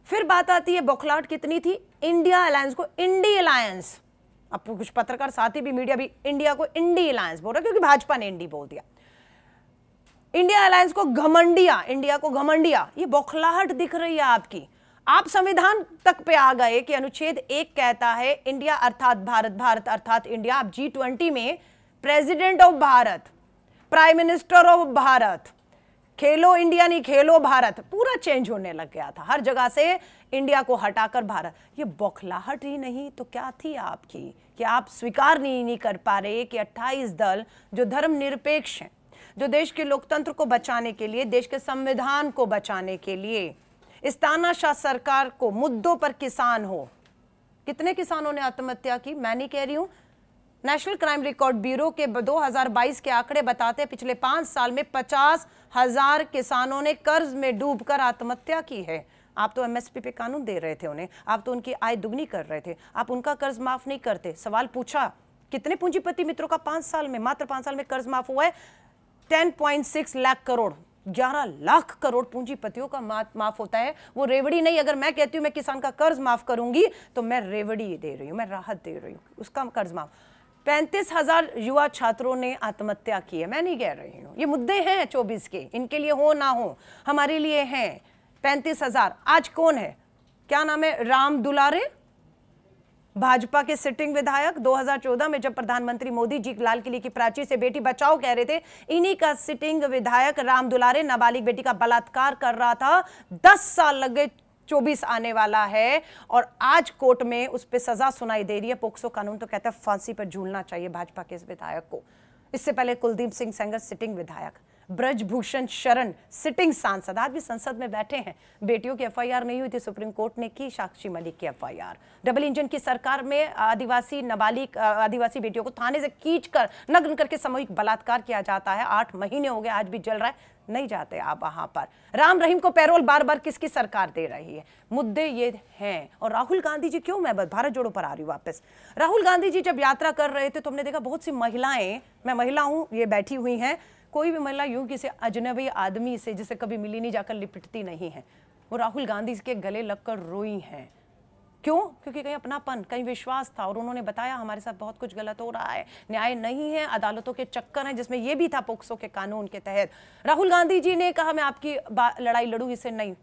फिर बात आती है बौखलाहट कितनी थी इंडिया अलायंस को इंडी अलायंस अब कुछ पत्रकार साथी भी मीडिया भी इंडिया को इंडी अलायंस बोल रहा क्योंकि भाजपा ने इंडी बोल दिया इंडिया अलायंस को घमंडिया इंडिया को घमंडिया ये बौखलाहट दिख रही है आपकी आप संविधान तक पे आ गए कि अनुच्छेद एक कहता है इंडिया अर्थात भारत भारत अर्थात इंडिया आप जी ट्वेंटी में president of Bharat prime minister of Bharat Khelo India नहीं खेलो भारत पूरा चेंज होने लग गया था हर जगह से इंडिया को हटाकर भारत ये बौखलाहट ही नहीं तो क्या थी आपकी कि आप स्वीकार नहीं, नहीं कर पा रहे कि 28 दल जो धर्म निरपेक्ष हैं जो देश के लोकतंत्र को बचाने के लिए देश के संविधान को बचाने के लिए इस तानाशाह सरकार को मुद्दों पर किसान हो कितने किसानों ने आत्महत्या की मैं नहीं कह रही हूं नेशनल क्राइम रिकॉर्ड ब्यूरो के 2022 के आंकड़े बताते हैं पिछले पांच साल में पचास हजार किसानों ने कर्ज में डूबकर आत्महत्या की है आप तो एमएसपी पे कानून दे रहे थे उन्हें आप तो उनकी आय दुगनी कर रहे थे आप उनका कर्ज माफ नहीं करते सवाल पूछा कितने पूंजीपति मित्रों का पांच साल में मात्र पांच साल में कर्ज माफ हुआ है ten point six lakh crore 11 lakh crore पूंजीपतियों का माफ होता है वो रेवड़ी नहीं अगर मैं कहती हूँ मैं किसान का कर्ज माफ करूंगी तो मैं रेवड़ी दे रही हूं मैं राहत दे रही हूँ उसका कर्ज माफ पैंतीस हजार युवा छात्रों ने आत्महत्या की है मैं नहीं कह रही हूँ ये मुद्दे हैं चौबीस के इनके लिए हो ना हो हमारे लिए हैं पैंतीस हजार आज कौन है क्या नाम है राम दुलारे भाजपा के सिटिंग विधायक 2014 में जब प्रधानमंत्री मोदी जी लाल किले की प्राची से बेटी बचाओ कह रहे थे इन्हीं का सिटिंग विधायक राम दुलारे नाबालिग बेटी का बलात्कार कर रहा था 10 साल लगे 24 आने वाला है और आज कोर्ट में उस पर सजा सुनाई दे रही है पोक्सो कानून तो कहता है फांसी पर झूलना चाहिए भाजपा के इस विधायक को इससे पहले कुलदीप सिंह सेंगर सिटिंग विधायक ब्रजभूषण शरण सिटिंग सांसद आज भी संसद में बैठे हैं बेटियों की एफआईआर नहीं हुई थी सुप्रीम कोर्ट ने की साक्षी मलिक की एफआईआर डबल इंजन की सरकार में आदिवासी नाबालिग आदिवासी बेटियों को थाने से खींच कर नग्न करके सामूहिक बलात्कार किया जाता है आठ महीने हो गए आज भी जल रहा है नहीं जाते आप वहां पर राम रहीम को पैरोल बार बार किसकी सरकार दे रही है मुद्दे ये हैं और राहुल गांधी जी क्यों मैं भारत जोड़ो पर आ रही हूं वापस राहुल गांधी जी जब यात्रा कर रहे थे तो हमने देखा बहुत सी महिलाएं मैं महिला हूँ ये बैठी हुई हैं कोई भी महिला यूं किसी अजनबी आदमी से जिसे कभी मिली नहीं जाकर लिपटती नहीं है वो राहुल गांधी के गले लगकर रोई हैं क्यों क्योंकि कहीं अपनापन कहीं विश्वास था और उन्होंने बताया हमारे साथ बहुत कुछ गलत हो रहा है न्याय नहीं है अदालतों के चक्कर हैं जिसमें यह भी था पोक्सो के कानून के तहत राहुल गांधी जी ने कहा मैं आपकी लड़ाई लड़ू इसे नहीं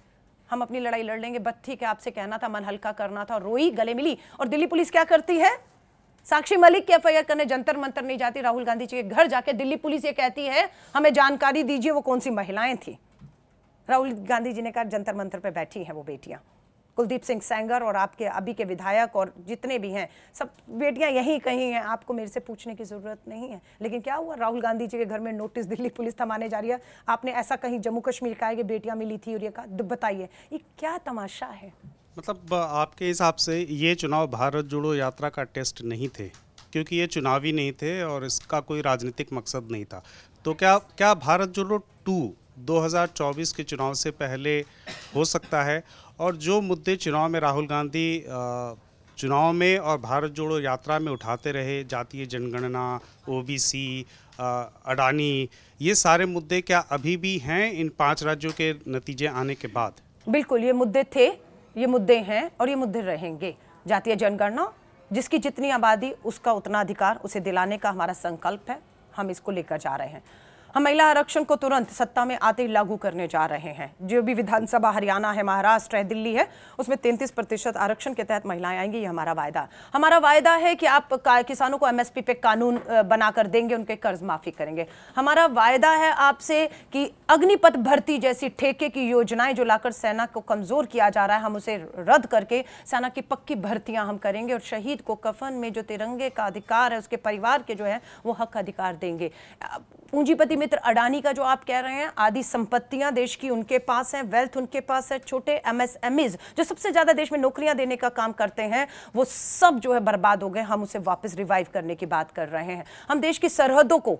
हम अपनी लड़ाई लड़ लेंगे बत्थी के आपसे कहना था मन हल्का करना था रोई गले मिली और दिल्ली पुलिस क्या करती है साक्षी मलिक की एफ करने जंतर मंतर नहीं जाती राहुल गांधी जी के घर जाके दिल्ली पुलिस ये कहती है हमें जानकारी दीजिए वो कौन सी महिलाएं थी राहुल गांधी जी ने कहा जंतर मंतर पे बैठी हैं वो बेटियां कुलदीप सिंह सेंगर और आपके अभी के विधायक और जितने भी हैं सब बेटियां यहीं कहीं हैं आपको मेरे से पूछने की ज़रूरत नहीं है लेकिन क्या हुआ राहुल गांधी जी के घर में नोटिस दिल्ली पुलिस थमाने जा रही है आपने ऐसा कहीं जम्मू कश्मीर का है कि बेटियां मिली थी और ये कहा बताइए ये क्या तमाशा है मतलब आपके हिसाब से ये चुनाव भारत जोड़ो यात्रा का टेस्ट नहीं थे क्योंकि ये चुनावी नहीं थे और इसका कोई राजनीतिक मकसद नहीं था तो क्या क्या भारत जोड़ो टू 2024 के चुनाव से पहले हो सकता है और जो मुद्दे चुनाव में राहुल गांधी चुनाव में और भारत जोड़ो यात्रा में उठाते रहे जातीय जनगणना ओबीसी अडानी ये सारे मुद्दे क्या अभी भी हैं इन पांच राज्यों के नतीजे आने के बाद बिल्कुल ये मुद्दे थे ये मुद्दे हैं और ये मुद्दे रहेंगे जातीय जनगणना जिसकी जितनी आबादी उसका उतना अधिकार उसे दिलाने का हमारा संकल्प है हम इसको लेकर जा रहे हैं हम महिला आरक्षण को तुरंत सत्ता में आते ही लागू करने जा रहे हैं जो भी विधानसभा हरियाणा है महाराष्ट्र है दिल्ली है उसमें तैंतीस प्रतिशत आरक्षण के तहत महिलाएं आएंगी ये हमारा वायदा हमारा वायदा है कि आप किसानों को एमएसपी पे कानून बनाकर देंगे उनके कर्ज माफी करेंगे हमारा वायदा है आपसे कि अग्निपथ भर्ती जैसी ठेके की योजनाएं जो लाकर सेना को कमजोर किया जा रहा है हम उसे रद्द करके सेना की पक्की भर्तियां हम करेंगे और शहीद को कफन में जो तिरंगे का अधिकार है उसके परिवार के जो है वो हक अधिकार देंगे पूंजीपति मित्र अडानी का जो आप कह रहे हैं आदि संपत्तियां देश की उनके पास है वेल्थ उनके पास है छोटे एमएसएमईज जो सबसे ज्यादा देश में नौकरियां देने का काम करते हैं वो सब जो है बर्बाद हो गए हम उसे वापस रिवाइव करने की बात कर रहे हैं हम देश की सरहदों को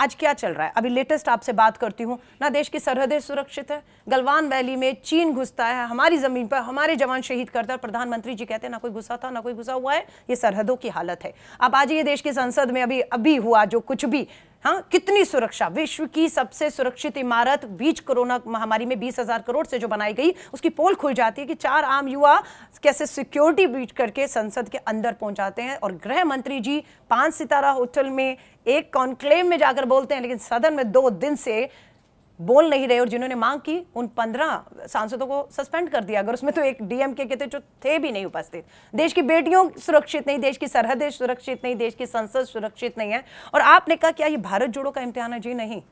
आज क्या चल रहा है अभी लेटेस्ट आपसे बात करती हूँ ना देश की सरहदें सुरक्षित है गलवान वैली में चीन घुसता है हमारी ज़मीन पर हमारे जवान शहीद करता है प्रधानमंत्री जी कहते हैं ना कोई घुसा था ना कोई घुसा हुआ है ये सरहदों की हालत है अब आज ये देश की संसद में अभी अभी हुआ जो कुछ भी हाँ कितनी सुरक्षा विश्व की सबसे सुरक्षित इमारत बीच कोरोना महामारी में बीस हजार करोड़ से जो बनाई गई उसकी पोल खुल जाती है कि चार आम युवा कैसे सिक्योरिटी बीच करके संसद के अंदर पहुंचाते हैं और गृह मंत्री जी पांच सितारा होटल में एक कॉन्क्लेव में जाकर बोलते हैं लेकिन सदन में दो दिन से बोल नहीं रहे और जिन्होंने मांग की उन पंद्रह सांसदों को सस्पेंड कर दिया अगर उसमें तो एक डीएम के थे जो थे भी नहीं उपस्थित देश की बेटियों सुरक्षित नहीं देश की सरहदें सुरक्षित नहीं देश की संसद सुरक्षित नहीं है और आपने कहा क्या ये भारत जोड़ो का इम्तिहान है जी नहीं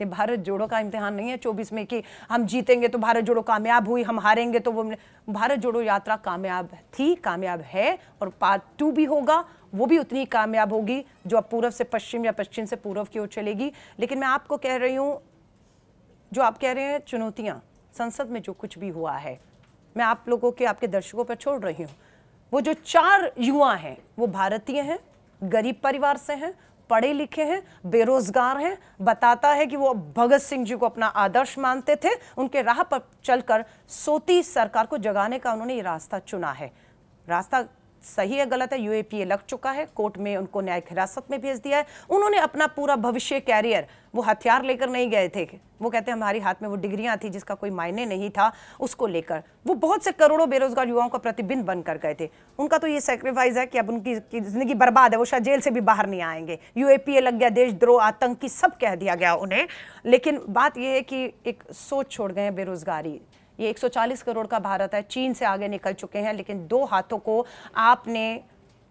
ये भारत जोड़ो का इम्तिहान नहीं है चौबीस में कि हम जीतेंगे तो भारत जोड़ो कामयाब हुई हम हारेंगे तो वो भारत जोड़ो यात्रा कामयाब थी कामयाब है और पार्ट टू भी होगा वो भी उतनी कामयाब होगी जो अब पूर्व से पश्चिम या पश्चिम से पूर्व की ओर चलेगी लेकिन मैं आपको कह रही हूँ जो आप कह रहे हैं चुनौतियाँ संसद में जो कुछ भी हुआ है मैं आप लोगों के आपके दर्शकों पर छोड़ रही हूँ वो जो चार युवा हैं वो भारतीय हैं गरीब परिवार से हैं पढ़े लिखे हैं बेरोजगार हैं बताता है कि वो भगत सिंह जी को अपना आदर्श मानते थे उनके राह पर चलकर सोती सरकार को जगाने का उन्होंने ये रास्ता चुना है रास्ता सही है गलत है यूएपीए लग चुका है कोर्ट में उनको न्यायिक हिरासत में भेज दिया है उन्होंने अपना पूरा भविष्य कैरियर वो हथियार लेकर नहीं गए थे वो कहते हैं हमारे हाथ में वो डिग्रियां थी जिसका कोई मायने नहीं था उसको लेकर वो बहुत से करोड़ों बेरोजगार युवाओं का प्रतिबिंब बनकर गए थे उनका तो ये सेक्रीफाइस है कि अब उनकी जिंदगी बर्बाद है वो शायद जेल से भी बाहर नहीं आएंगे यूएपीए लग गया देशद्रोह आतंकी सब कह दिया गया उन्हें लेकिन बात यह है कि एक सोच छोड़ गए बेरोजगारी ये 140 करोड़ का भारत है चीन से आगे निकल चुके हैं लेकिन दो हाथों को आपने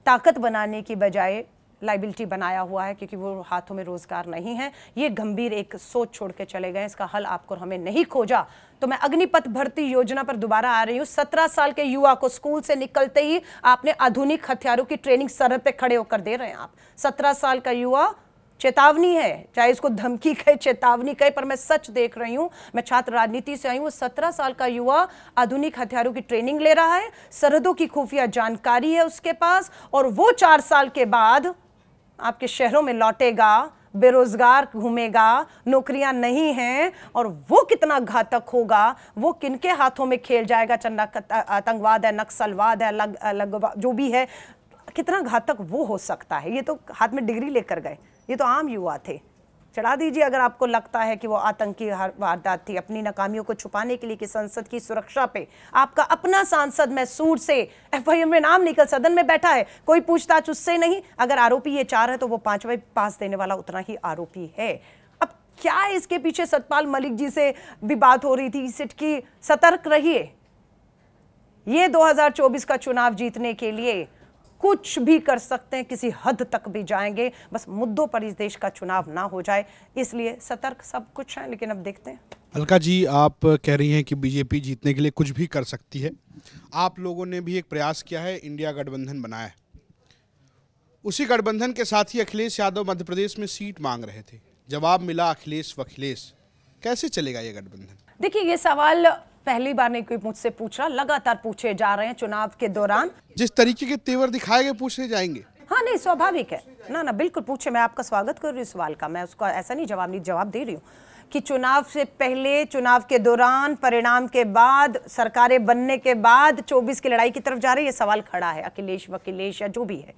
ताकत बनाने की बजाय लाइबिलिटी बनाया हुआ है क्योंकि वो हाथों में रोजगार नहीं है ये गंभीर एक सोच छोड़ के चले गए इसका हल आपको हमें नहीं खोजा तो मैं अग्निपथ भर्ती योजना पर दोबारा आ रही हूँ सत्रह साल के युवा को स्कूल से निकलते ही आपने आधुनिक हथियारों की ट्रेनिंग सरहद पे खड़े होकर दे रहे हैं आप सत्रह साल का युवा चेतावनी है चाहे इसको धमकी कहे चेतावनी कहे पर मैं सच देख रही हूँ मैं छात्र राजनीति से आई हूँ सत्रह साल का युवा आधुनिक हथियारों की ट्रेनिंग ले रहा है सरहदों की खुफिया जानकारी है उसके पास और वो चार साल के बाद आपके शहरों में लौटेगा बेरोजगार घूमेगा नौकरियां नहीं हैं और वो कितना घातक होगा वो किनके हाथों में खेल जाएगा चंदा आतंकवाद है नक्सलवाद है अलग अलग जो भी है कितना घातक वो हो सकता है ये तो हाथ में डिग्री लेकर गए ये तो आम युवा थे चढ़ा दीजिए अगर आपको लगता है कि वो आतंकी वारदात थी अपनी नाकामियों को छुपाने के लिए कि संसद की सुरक्षा पे आपका अपना सांसद मैसूर से एफआईआर में नाम निकल सदन में बैठा है कोई पूछताछ उससे नहीं अगर आरोपी ये चार है तो वो पांचवा पास देने वाला उतना ही आरोपी है अब क्या इसके पीछे सतपाल मलिक जी से भी बात हो रही थी सिटकी सतर्क रहिए ये दो का चुनाव जीतने के लिए कुछ भी कर सकते हैं किसी हद तक भी जाएंगे बस मुद्दों पर इस देश का चुनाव ना हो जाए इसलिए सतर्क सब कुछ है लेकिन अब देखते हैं अलका जी आप कह रही हैं कि बीजेपी जीतने के लिए कुछ भी कर सकती है आप लोगों ने भी एक प्रयास किया है इंडिया गठबंधन बनाया उसी गठबंधन के साथ ही अखिलेश यादव मध्य प्रदेश में सीट मांग रहे थे जवाब मिला अखिलेश वखिलेश कैसे चलेगा ये गठबंधन देखिए ये सवाल पहली बार नहीं कोई मुझसे पूछा लगातार पूछे जा रहे हैं चुनाव के दौरान जिस तरीके के तेवर दिखाए गए पूछे जाएंगे हाँ नहीं स्वाभाविक है ना ना बिल्कुल पूछे मैं आपका स्वागत कर रही हूँ सवाल का मैं उसका ऐसा नहीं जवाब नहीं जवाब दे रही हूँ कि चुनाव से पहले चुनाव के दौरान परिणाम के बाद सरकारें बनने के बाद 24 की लड़ाई की तरफ जा रही है सवाल खड़ा है अखिलेश वकीलेश या जो भी है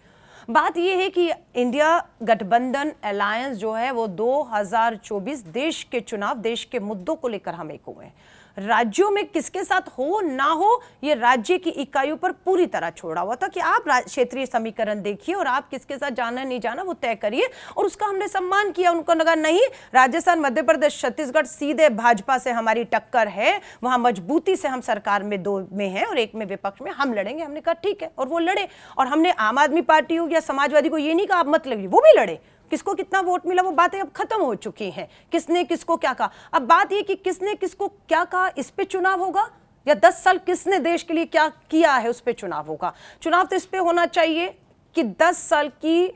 बात यह है कि इंडिया गठबंधन अलायंस जो है वो 2024 देश के चुनाव देश के मुद्दों को लेकर हम एक हुए हैं राज्यों में किसके साथ हो ना हो ये राज्य की इकाइयों पर पूरी तरह छोड़ा हुआ था कि आप क्षेत्रीय समीकरण देखिए और आप किसके साथ जाना नहीं जाना वो तय करिए और उसका हमने सम्मान किया उनको लगा नहीं राजस्थान मध्य प्रदेश छत्तीसगढ़ सीधे भाजपा से हमारी टक्कर है वहां मजबूती से हम सरकार में दो में है और एक में विपक्ष में हम लड़ेंगे हमने कहा ठीक है और वो लड़े और हमने आम आदमी पार्टी हो या समाजवादी को ये नहीं कहा आप मत लगी वो भी लड़े किसको कितना वोट मिला वो बातें अब खत्म हो चुकी हैं किसने किसको क्या कहा अब बात ये कि किसने किसको क्या कहा इस पर चुनाव होगा या दस साल किसने देश के लिए क्या किया है उस पर चुनाव होगा चुनाव तो इस पर होना चाहिए कि दस साल की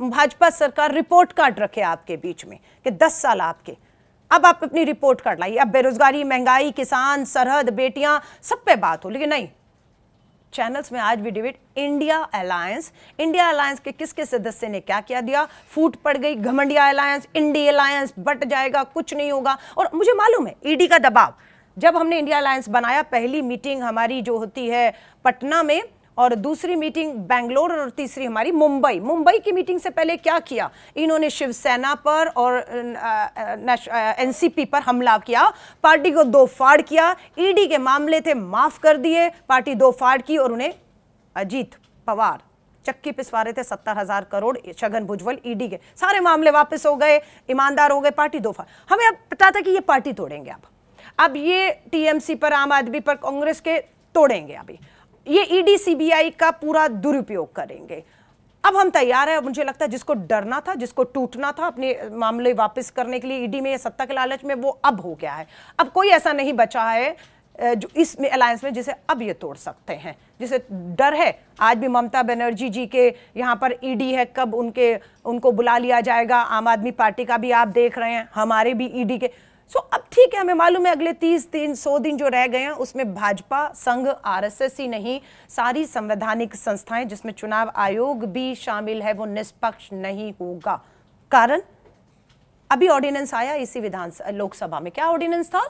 भाजपा सरकार रिपोर्ट कार्ड रखे आपके बीच में कि दस साल आपके अब आप अपनी रिपोर्ट कार्ड लाइए अब बेरोजगारी महंगाई किसान सरहद बेटियां सब पे बात हो लेकिन नहीं चैनल्स में आज भी debate India alliance India alliance के किसके सदस्य ने क्या क्या दिया फूट पड़ गई घमंडिया अलायंस इंडी अलायंस बट जाएगा कुछ नहीं होगा और मुझे मालूम है ईडी e का दबाव जब हमने इंडिया अलायंस बनाया पहली मीटिंग हमारी जो होती है पटना में और दूसरी मीटिंग बैंगलोर और तीसरी हमारी मुंबई मुंबई की मीटिंग से पहले क्या किया इन्होंने शिवसेना पर और एनसीपी पर हमला किया पार्टी को दो फाड़ किया ईडी के मामले थे माफ कर दिए पार्टी दो फाड़ की और उन्हें अजीत पवार चक्की पिसवा रहे थे सत्तर हजार करोड़ छगन भुजवल ईडी के सारे मामले वापस हो गए ईमानदार हो गए पार्टी दो फाड़ हमें अब पता था कि ये पार्टी तोड़ेंगे अब अब ये टीएमसी पर आम आदमी पर कांग्रेस के तोड़ेंगे अभी ये ईडी e सीबीआई का पूरा दुरुपयोग करेंगे अब हम तैयार हैं मुझे लगता है जिसको डरना था जिसको टूटना था अपने मामले वापस करने के लिए ईडी e में या सत्ता के लालच में वो अब हो गया है अब कोई ऐसा नहीं बचा है जो इस अलायंस में जिसे अब ये तोड़ सकते हैं जिसे डर है आज भी ममता बनर्जी जी के यहाँ पर ईडी e है कब उनके उनको बुला लिया जाएगा आम आदमी पार्टी का भी आप देख रहे हैं हमारे भी ईडी के सो अब ठीक है हमें मालूम है अगले तीस दिन सौ दिन जो रह गए हैं उसमें भाजपा संघ आरएसएस ही नहीं सारी संवैधानिक संस्थाएं जिसमें चुनाव आयोग भी शामिल है वो निष्पक्ष नहीं होगा कारण अभी ऑर्डिनेंस आया इसी विधानसभा लोकसभा में क्या ऑर्डिनेंस था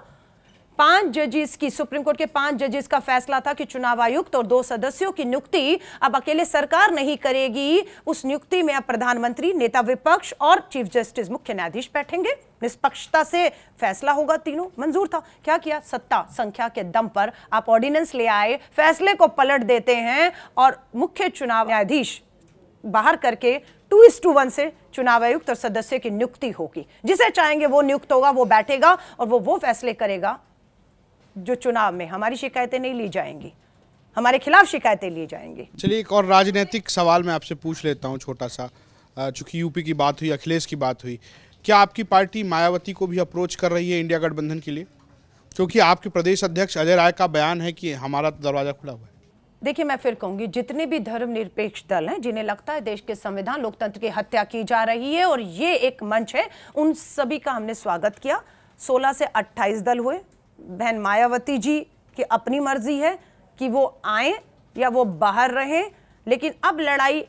पांच जजेस की सुप्रीम कोर्ट के पांच जजेस का फैसला था कि चुनाव आयुक्त और दो सदस्यों की नियुक्ति अब अकेले सरकार नहीं करेगी उस नियुक्ति में अब प्रधानमंत्री नेता विपक्ष और चीफ जस्टिस मुख्य न्यायाधीश बैठेंगे निष्पक्षता से फैसला होगा तीनों मंजूर था क्या किया सत्ता संख्या के दम पर आप ऑर्डिनेंस ले आए फैसले को पलट देते हैं और मुख्य चुनाव न्यायाधीश बाहर करके टू इस टू वन से चुनाव आयुक्त और सदस्य की नियुक्ति होगी जिसे चाहेंगे वो नियुक्त होगा वो बैठेगा और वो वो फैसले करेगा जो चुनाव में हमारी शिकायतें नहीं ली जाएंगी हमारे खिलाफ शिकायतें ली जाएंगी चलिए एक और राजनीतिक सवाल मैं आपसे पूछ लेता हूँ छोटा सा चूंकि यूपी की बात हुई अखिलेश की बात हुई क्या आपकी पार्टी मायावती को भी अप्रोच कर रही है इंडिया गठबंधन के लिए क्योंकि आपके प्रदेश अध्यक्ष अजय राय का बयान है कि हमारा दरवाजा खुला हुआ है देखिए मैं फिर कहूंगी जितने भी धर्मनिरपेक्ष दल हैं जिन्हें लगता है देश के संविधान लोकतंत्र की हत्या की जा रही है और ये एक मंच है उन सभी का हमने स्वागत किया 16 से 28 दल हुए बहन मायावती जी की अपनी मर्जी है कि वो आए या वो बाहर रहें लेकिन अब लड़ाई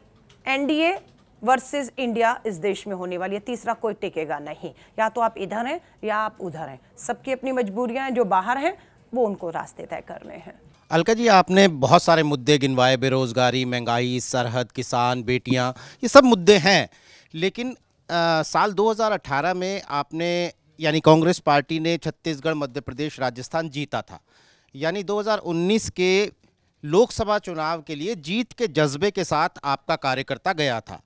एनडीए वर्सेस इंडिया इस देश में होने वाली है तीसरा कोई टिकेगा नहीं या तो आप इधर हैं या आप उधर हैं सबकी अपनी मजबूरियां हैं जो बाहर हैं वो उनको रास्ते तय करने हैं अलका जी आपने बहुत सारे मुद्दे गिनवाए बेरोज़गारी महंगाई सरहद किसान बेटियां ये सब मुद्दे हैं लेकिन आ, साल 2018 में आपने यानी कांग्रेस पार्टी ने छत्तीसगढ़ मध्य प्रदेश राजस्थान जीता था यानी 2019 के लोकसभा चुनाव के लिए जीत के जज्बे के साथ आपका कार्यकर्ता गया था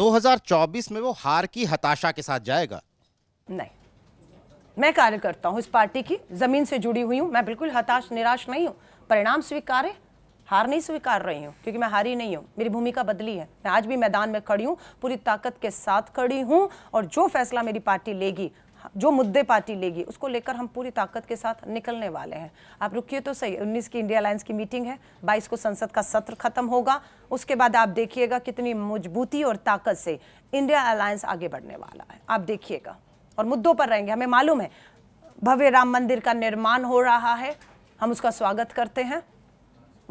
2024 में वो हार की हताशा के साथ जाएगा नहीं मैं कार्यकर्ता हूँ इस पार्टी की जमीन से जुड़ी हुई हूँ मैं बिल्कुल हताश निराश नहीं हूँ परिणाम स्वीकारे हार नहीं स्वीकार रही हूँ क्योंकि मैं हारी नहीं हूँ मेरी भूमिका बदली है मैं आज भी मैदान में खड़ी हूँ पूरी ताकत के साथ खड़ी हूँ और जो फैसला मेरी पार्टी लेगी जो मुद्दे पार्टी लेगी उसको लेकर हम पूरी ताकत के साथ निकलने वाले हैं आप रुकिए तो सही 19 की इंडिया अलायंस की मीटिंग है 22 को संसद का सत्र खत्म होगा उसके बाद आप देखिएगा कितनी मजबूती और ताकत से इंडिया अलायंस आगे बढ़ने वाला है आप देखिएगा और मुद्दों पर रहेंगे हमें मालूम है भव्य राम मंदिर का निर्माण हो रहा है हम उसका स्वागत करते हैं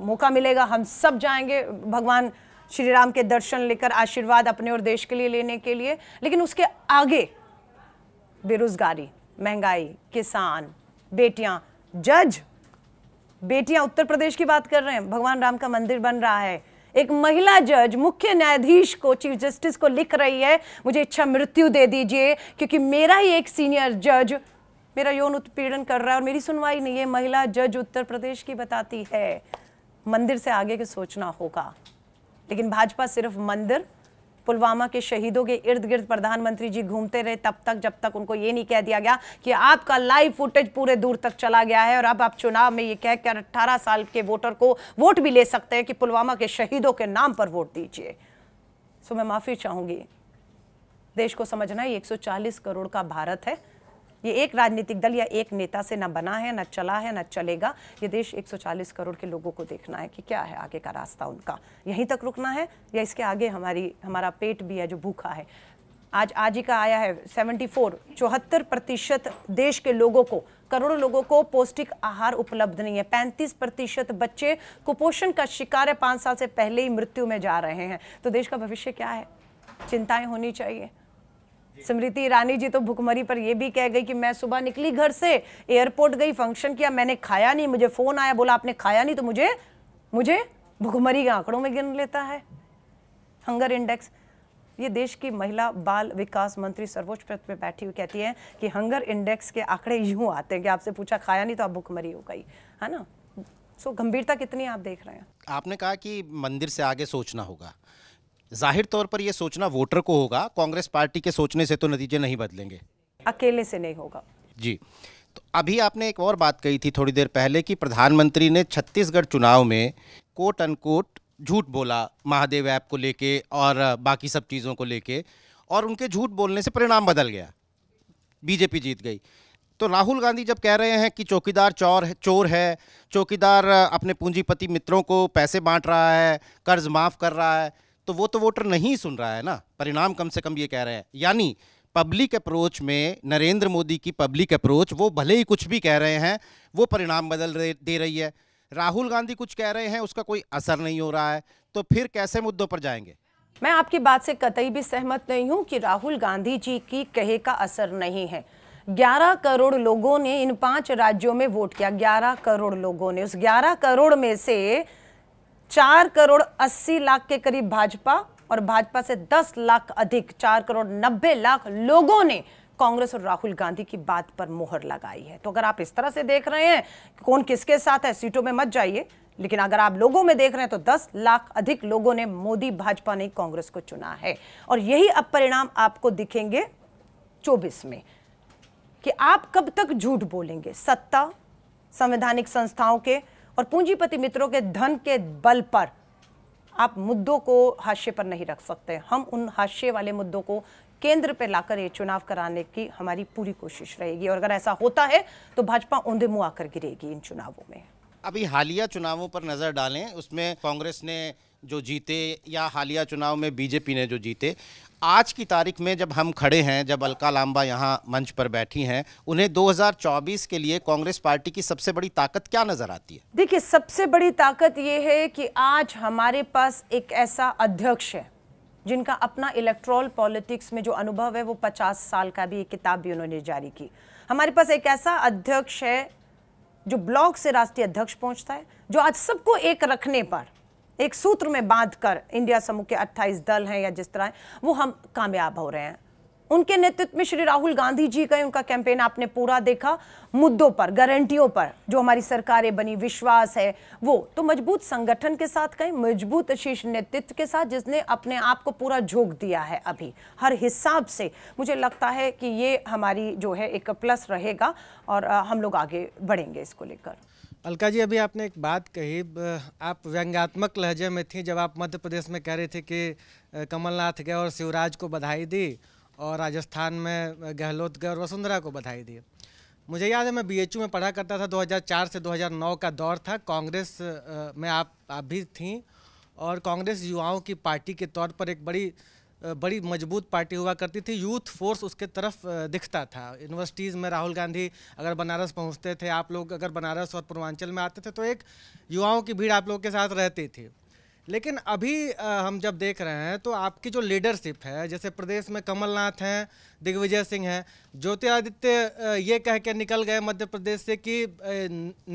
मौका मिलेगा हम सब जाएंगे भगवान श्री राम के दर्शन लेकर आशीर्वाद अपने और देश के लिए लेने के लिए लेकिन उसके आगे बेरोजगारी महंगाई किसान बेटियां जज बेटियां उत्तर प्रदेश की बात कर रहे हैं भगवान राम का मंदिर बन रहा है एक महिला जज मुख्य न्यायाधीश को चीफ जस्टिस को लिख रही है मुझे इच्छा मृत्यु दे दीजिए क्योंकि मेरा ही एक सीनियर जज मेरा यौन उत्पीड़न कर रहा है और मेरी सुनवाई नहीं है महिला जज उत्तर प्रदेश की बताती है मंदिर से आगे के सोचना होगा लेकिन भाजपा सिर्फ मंदिर पुलवामा के शहीदों के इर्द गिर्द प्रधानमंत्री जी घूमते रहे तब तक जब तक उनको ये नहीं कह दिया गया कि आपका लाइव फुटेज पूरे दूर तक चला गया है और अब आप चुनाव में ये कहकर अट्ठारह साल के वोटर को वोट भी ले सकते हैं कि पुलवामा के शहीदों के नाम पर वोट दीजिए सो मैं माफ़ी चाहूंगी देश को समझना है 140 करोड़ का भारत है ये एक राजनीतिक दल या एक नेता से ना बना है ना चला है ना चलेगा ये देश 140 करोड़ के लोगों को देखना है कि क्या है आगे का रास्ता उनका यहीं तक रुकना है या इसके आगे हमारी हमारा पेट भी है जो भूखा है आज आज ही का आया है 74 चौहत्तर प्रतिशत देश के लोगों को करोड़ों लोगों को पौष्टिक आहार उपलब्ध नहीं है पैंतीस प्रतिशत बच्चे कुपोषण का शिकार है पाँच साल से पहले ही मृत्यु में जा रहे हैं तो देश का भविष्य क्या है चिंताएं होनी चाहिए स्मृति ईरानी जी तो भुखमरी पर यह भी कह गई कि मैं सुबह निकली घर से एयरपोर्ट गई फंक्शन किया मैंने खाया नहीं मुझे फोन आया बोला आपने खाया नहीं तो मुझे मुझे भुखमरी के आंकड़ों में गिन लेता है हंगर इंडेक्स ये देश की महिला बाल विकास मंत्री सर्वोच्च पद पर बैठी हुई कहती है कि हंगर इंडेक्स के आंकड़े यूं आते हैं कि आपसे पूछा खाया नहीं तो आप भुखमरी हो गई है ना सो गंभीरता कितनी आप देख रहे हैं आपने कहा कि मंदिर से आगे सोचना होगा जाहिर तौर पर यह सोचना वोटर को होगा कांग्रेस पार्टी के सोचने से तो नतीजे नहीं बदलेंगे अकेले से नहीं होगा जी तो अभी आपने एक और बात कही थी थोड़ी देर पहले कि प्रधानमंत्री ने छत्तीसगढ़ चुनाव में कोट अनकोट झूठ बोला महादेव ऐप को लेके और बाकी सब चीज़ों को लेके और उनके झूठ बोलने से परिणाम बदल गया बीजेपी जीत गई तो राहुल गांधी जब कह रहे हैं कि चौकीदार चोर है चोर है चौकीदार अपने पूंजीपति मित्रों को पैसे बांट रहा है कर्ज माफ़ कर रहा है तो वो तो वोटर नहीं सुन रहा है ना परिणाम कम से कम ये कह रहे हैं यानी पब्लिक अप्रोच में नरेंद्र मोदी की पब्लिक अप्रोच वो भले ही कुछ भी कह रहे हैं वो परिणाम बदल दे रही है राहुल गांधी कुछ कह रहे हैं उसका कोई असर नहीं हो रहा है तो फिर कैसे मुद्दों पर जाएंगे मैं आपकी बात से कतई भी सहमत नहीं हूं कि राहुल गांधी जी की कहे का असर नहीं है 11 करोड़ लोगों ने इन पांच राज्यों में वोट किया 11 करोड़ लोगों ने उस 11 करोड़ में से चार करोड़ अस्सी लाख के करीब भाजपा और भाजपा से दस लाख अधिक चार करोड़ नब्बे लाख लोगों ने कांग्रेस और राहुल गांधी की बात पर मोहर लगाई है तो अगर आप इस तरह से देख रहे हैं कौन किसके साथ है सीटों में मत जाइए लेकिन अगर आप लोगों में देख रहे हैं तो 10 लाख अधिक लोगों ने मोदी भाजपा ने कांग्रेस को चुना है और यही अब परिणाम आपको दिखेंगे 24 में कि आप कब तक झूठ बोलेंगे सत्ता संवैधानिक संस्थाओं के और पूंजीपति मित्रों के धन के बल पर आप मुद्दों को हाशिए पर नहीं रख सकते हम उन हाशिए वाले मुद्दों को केंद्र पर लाकर ये चुनाव कराने की हमारी पूरी कोशिश रहेगी और अगर ऐसा होता है तो भाजपा ऊंधे मुंह आकर गिरेगी इन चुनावों में अभी हालिया चुनावों पर नज़र डालें उसमें कांग्रेस ने जो जीते या हालिया चुनाव में बीजेपी ने जो जीते आज की तारीख में जब हम खड़े हैं जब अलका लांबा यहाँ मंच पर बैठी हैं उन्हें 2024 के लिए कांग्रेस पार्टी की सबसे बड़ी ताकत क्या नजर आती है देखिए सबसे बड़ी ताकत ये है कि आज हमारे पास एक ऐसा अध्यक्ष है जिनका अपना इलेक्ट्रॉल पॉलिटिक्स में जो अनुभव है वो पचास साल का भी एक किताब भी उन्होंने जारी की हमारे पास एक ऐसा अध्यक्ष है जो ब्लॉक से राष्ट्रीय अध्यक्ष पहुंचता है जो आज सबको एक रखने पर एक सूत्र में बांधकर इंडिया समूह के 28 दल हैं या जिस तरह है, वो हम कामयाब हो रहे हैं उनके नेतृत्व में श्री राहुल गांधी जी गए उनका कैंपेन आपने पूरा देखा मुद्दों पर गारंटियों पर जो हमारी सरकारें बनी विश्वास है वो तो मजबूत संगठन के साथ कहीं मजबूत शीर्ष नेतृत्व के साथ जिसने अपने आप को पूरा झोंक दिया है अभी हर हिसाब से मुझे लगता है कि ये हमारी जो है एक प्लस रहेगा और हम लोग आगे बढ़ेंगे इसको लेकर अलका जी अभी आपने एक बात कही आप व्यंग्यात्मक लहजे में थी जब आप मध्य प्रदेश में कह रहे थे कि कमलनाथ गए और शिवराज को बधाई दी और राजस्थान में गहलोत गए और वसुंधरा को बधाई दी मुझे याद है मैं बीएचयू में पढ़ा करता था 2004 से 2009 का दौर था कांग्रेस में आप आप भी थी और कांग्रेस युवाओं की पार्टी के तौर पर एक बड़ी बड़ी मजबूत पार्टी हुआ करती थी यूथ फोर्स उसके तरफ दिखता था यूनिवर्सिटीज़ में राहुल गांधी अगर बनारस पहुंचते थे आप लोग अगर बनारस और पूर्वांचल में आते थे तो एक युवाओं की भीड़ आप लोग के साथ रहती थी लेकिन अभी हम जब देख रहे हैं तो आपकी जो लीडरशिप है जैसे प्रदेश में कमलनाथ हैं दिग्विजय सिंह हैं ज्योतिरादित्य ये कह के निकल गए मध्य प्रदेश से कि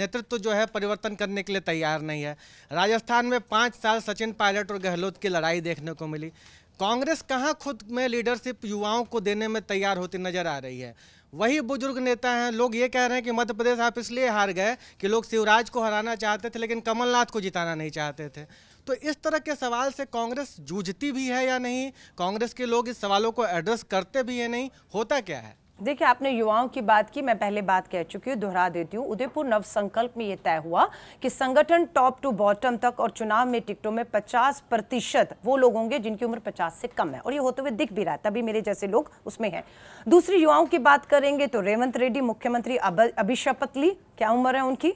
नेतृत्व जो है परिवर्तन करने के लिए तैयार नहीं है राजस्थान में पाँच साल सचिन पायलट और गहलोत की लड़ाई देखने को मिली कांग्रेस कहाँ खुद में लीडरशिप युवाओं को देने में तैयार होती नजर आ रही है वही बुजुर्ग नेता हैं लोग ये कह रहे हैं कि मध्य प्रदेश आप इसलिए हार गए कि लोग शिवराज को हराना चाहते थे लेकिन कमलनाथ को जिताना नहीं चाहते थे तो इस तरह के सवाल से कांग्रेस जूझती भी है या नहीं कांग्रेस के लोग इस सवालों को एड्रेस करते भी है नहीं होता क्या है देखिए आपने युवाओं की बात की मैं पहले बात कह चुकी हूँ दोहरा देती हूँ उदयपुर नव संकल्प में यह तय हुआ कि संगठन टॉप टू बॉटम तक और चुनाव में टिकटों में 50 प्रतिशत वो लोग होंगे जिनकी उम्र 50 से कम है और ये होते हुए दिख भी रहा है तभी मेरे जैसे लोग उसमें हैं दूसरी युवाओं की बात करेंगे तो रेवंत रेड्डी मुख्यमंत्री अभिशपथ ली क्या उम्र है उनकी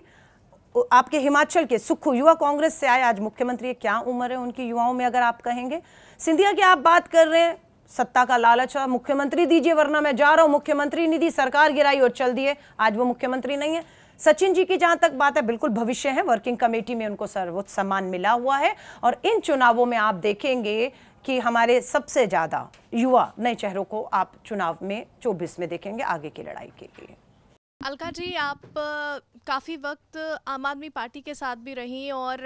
आपके हिमाचल के सुखू युवा कांग्रेस से आए आज मुख्यमंत्री क्या उम्र है उनकी युवाओं में अगर आप कहेंगे सिंधिया की आप बात कर रहे हैं सत्ता का लालच है मुख्यमंत्री दीजिए वरना मैं जा रहा हूं मुख्यमंत्री नहीं दी सरकार गिराई और चल दिए आज वो मुख्यमंत्री नहीं है सचिन जी की जहां तक बात है बिल्कुल भविष्य है वर्किंग कमेटी में उनको सर्वोच्च सम्मान मिला हुआ है और इन चुनावों में आप देखेंगे कि हमारे सबसे ज़्यादा युवा नए चेहरों को आप चुनाव में चौबीस में देखेंगे आगे की लड़ाई के लिए अलका जी आप काफ़ी वक्त आम आदमी पार्टी के साथ भी रहीं और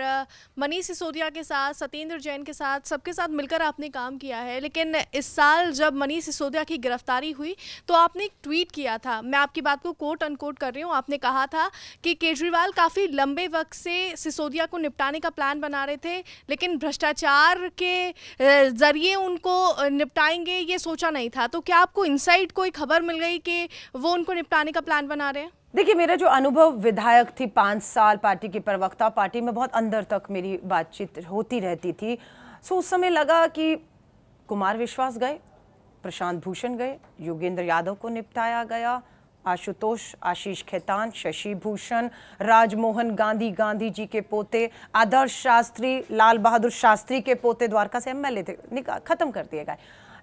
मनीष सिसोदिया के साथ सत्येंद्र जैन के साथ सबके साथ मिलकर आपने काम किया है लेकिन इस साल जब मनीष सिसोदिया की गिरफ्तारी हुई तो आपने एक ट्वीट किया था मैं आपकी बात को कोट अनकोट कर रही हूँ आपने कहा था कि केजरीवाल काफ़ी लंबे वक्त से सिसोदिया को निपटाने का प्लान बना रहे थे लेकिन भ्रष्टाचार के ज़रिए उनको निपटाएंगे ये सोचा नहीं था तो क्या आपको इनसाइड कोई खबर मिल गई कि वो उनको निपटाने का प्लान बना बना रहे हैं देखिए मेरा जो अनुभव विधायक थी पाँच साल पार्टी की प्रवक्ता पार्टी में बहुत अंदर तक मेरी बातचीत होती रहती थी सो उस समय लगा कि कुमार विश्वास गए प्रशांत भूषण गए योगेंद्र यादव को निपटाया गया आशुतोष आशीष खेतान शशि भूषण राजमोहन गांधी गांधी जी के पोते आदर्श शास्त्री लाल बहादुर शास्त्री के पोते द्वारका से एमएलए थे खत्म कर दिए गए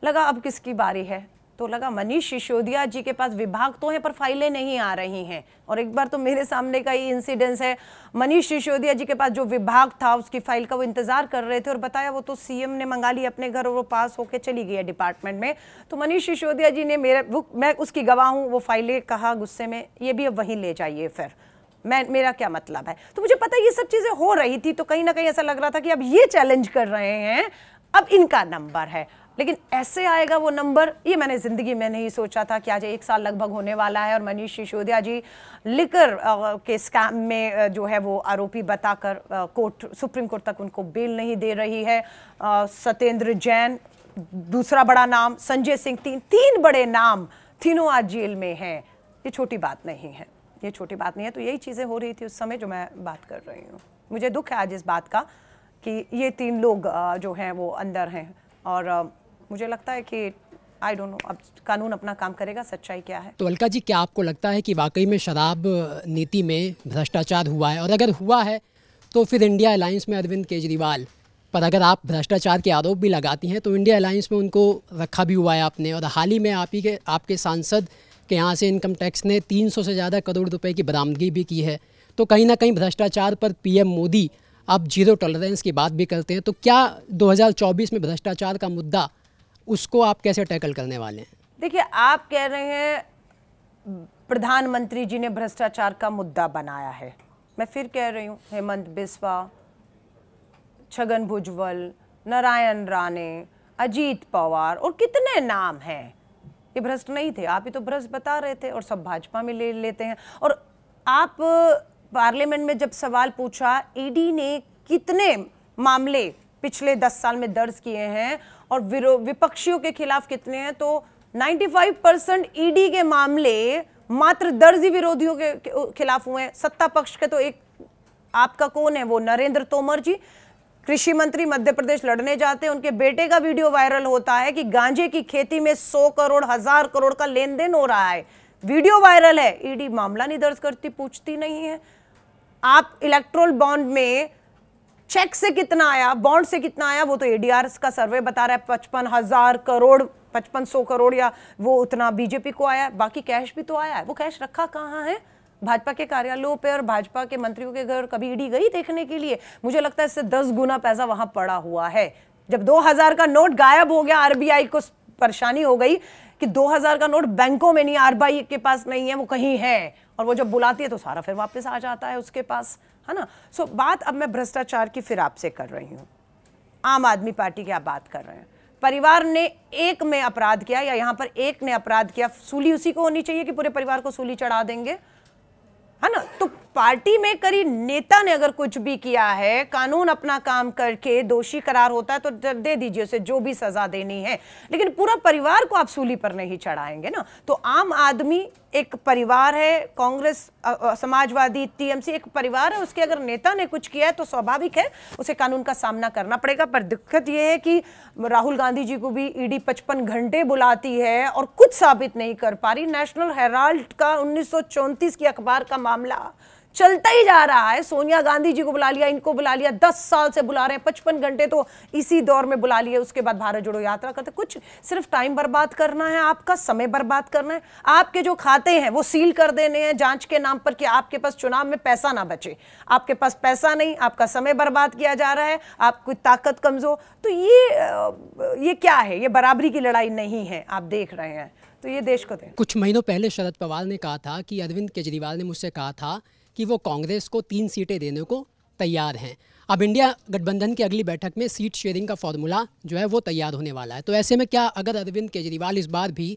लगा अब किसकी बारी है तो लगा मनीष सिसोदिया जी के पास विभाग तो है पर फाइलें नहीं आ रही हैं और एक बार तो मेरे सामने का ही इंसिडेंस है मनीष सिसोदिया जी के पास जो विभाग था उसकी फाइल का वो इंतजार कर रहे थे और बताया वो तो सीएम ने मंगा ली अपने घर और वो पास होके चली गई है डिपार्टमेंट में तो मनीष सिसोदिया जी ने मेरे वो मैं उसकी गवाह हूँ वो फाइलें कहा गुस्से में ये भी अब वहीं ले जाइए फिर मैं मेरा क्या मतलब है तो मुझे पता ये सब चीज़ें हो रही थी तो कहीं ना कहीं ऐसा लग रहा था कि अब ये चैलेंज कर रहे हैं अब इनका नंबर है लेकिन ऐसे आएगा वो नंबर ये मैंने ज़िंदगी में नहीं सोचा था कि आज एक साल लगभग होने वाला है और मनीष सिसोदिया जी लिकर के स्कैम में जो है वो आरोपी बताकर कोर्ट सुप्रीम कोर्ट तक उनको बेल नहीं दे रही है सत्येंद्र जैन दूसरा बड़ा नाम संजय सिंह तीन तीन बड़े नाम तीनों आज जेल में हैं ये छोटी बात नहीं है ये छोटी बात नहीं है तो यही चीज़ें हो रही थी उस समय जो मैं बात कर रही हूँ मुझे दुख है आज इस बात का कि ये तीन लोग जो हैं वो अंदर हैं और मुझे लगता है कि आई डोंट नो अब कानून अपना काम करेगा सच्चाई क्या है तो अलका जी क्या आपको लगता है कि वाकई में शराब नीति में भ्रष्टाचार हुआ है और अगर हुआ है तो फिर इंडिया अलायंस में अरविंद केजरीवाल पर अगर आप भ्रष्टाचार के आरोप भी लगाती हैं तो इंडिया अलायंस में उनको रखा भी हुआ है आपने और हाल ही में आप ही के आपके सांसद के यहाँ से इनकम टैक्स ने 300 से ज़्यादा करोड़ रुपए की बरामदगी भी की है तो कहीं ना कहीं भ्रष्टाचार पर पीएम मोदी अब जीरो टॉलरेंस की बात भी करते हैं तो क्या 2024 में भ्रष्टाचार का मुद्दा उसको आप कैसे टैकल करने वाले हैं देखिए आप कह रहे हैं प्रधानमंत्री जी ने भ्रष्टाचार का मुद्दा बनाया है मैं फिर कह रही हूँ हेमंत बिस्वा छगन भुजबल नारायण राणे अजीत पवार और कितने नाम हैं ये भ्रष्ट नहीं थे आप ही तो भ्रष्ट बता रहे थे और सब भाजपा में ले लेते हैं और आप पार्लियामेंट में जब सवाल पूछा ईडी ने कितने मामले पिछले दस साल में दर्ज किए हैं और विपक्षियों के खिलाफ कितने हैं तो 95 परसेंट ईडी के मामले मात्र दर्जी विरोधियों के खिलाफ हुए हैं सत्ता पक्ष के तो एक आपका कौन है वो नरेंद्र तोमर जी कृषि मंत्री मध्य प्रदेश लड़ने जाते हैं उनके बेटे का वीडियो वायरल होता है कि गांजे की खेती में सौ करोड़ हजार करोड़ का लेन देन हो रहा है वीडियो वायरल है ईडी मामला नहीं दर्ज करती पूछती नहीं है आप इलेक्ट्रोल बॉन्ड में चेक से कितना आया बॉन्ड से कितना आया वो तो एडीआर का सर्वे बता रहा है पचपन हजार करोड़ पचपन सौ करोड़ या वो उतना बीजेपी को आया बाकी कैश भी तो आया है वो कैश रखा कहाँ है भाजपा के कार्यालयों पे और भाजपा के मंत्रियों के घर कभी ईडी गई देखने के लिए मुझे लगता है इससे दस गुना पैसा वहां पड़ा हुआ है जब दो का नोट गायब हो गया आरबीआई को परेशानी हो गई कि 2000 का नोट बैंकों में नहीं आरबीआई के पास नहीं है वो कहीं है और वो जब बुलाती है तो सारा फिर वापस आ जाता है उसके पास है ना सो so, बात अब मैं भ्रष्टाचार की फिर आपसे कर रही हूँ आम आदमी पार्टी की आप बात कर रहे हैं परिवार ने एक में अपराध किया या यहाँ पर एक ने अपराध किया सूली उसी को होनी चाहिए कि पूरे परिवार को सूली चढ़ा देंगे है ना तो पार्टी में करी नेता ने अगर कुछ भी किया है कानून अपना काम करके दोषी करार होता है तो दे दीजिए उसे जो भी सजा देनी है लेकिन पूरा परिवार को आप सूली पर नहीं चढ़ाएंगे ना तो आम आदमी एक परिवार है कांग्रेस समाजवादी टीएमसी एक परिवार है उसके अगर नेता ने कुछ किया है तो स्वाभाविक है उसे कानून का सामना करना पड़ेगा पर दिक्कत यह है कि राहुल गांधी जी को भी ईडी पचपन घंटे बुलाती है और कुछ साबित नहीं कर पा रही नेशनल हेराल्ड का उन्नीस की अखबार का मामला चलता ही जा रहा है सोनिया गांधी जी को बुला लिया इनको बुला लिया दस साल से बुला रहे हैं पचपन घंटे तो इसी दौर में बुला लिए उसके बाद भारत जोड़ो यात्रा करते कुछ सिर्फ टाइम बर्बाद करना है आपका समय बर्बाद करना है आपके जो खाते हैं वो सील कर देने हैं जांच के नाम पर कि आपके पास चुनाव में पैसा ना बचे आपके पास पैसा नहीं आपका समय बर्बाद किया जा रहा है आपकी ताकत कमज़ोर तो ये ये क्या है ये बराबरी की लड़ाई नहीं है आप देख रहे हैं तो ये देश को कुछ महीनों पहले शरद पवार ने कहा था कि अरविंद केजरीवाल ने मुझसे कहा था कि वो कांग्रेस को तीन सीटें देने को तैयार हैं अब इंडिया गठबंधन की अगली बैठक में सीट शेयरिंग का फॉर्मूला जो है वो तैयार होने वाला है तो ऐसे में क्या अगर अरविंद केजरीवाल इस बार भी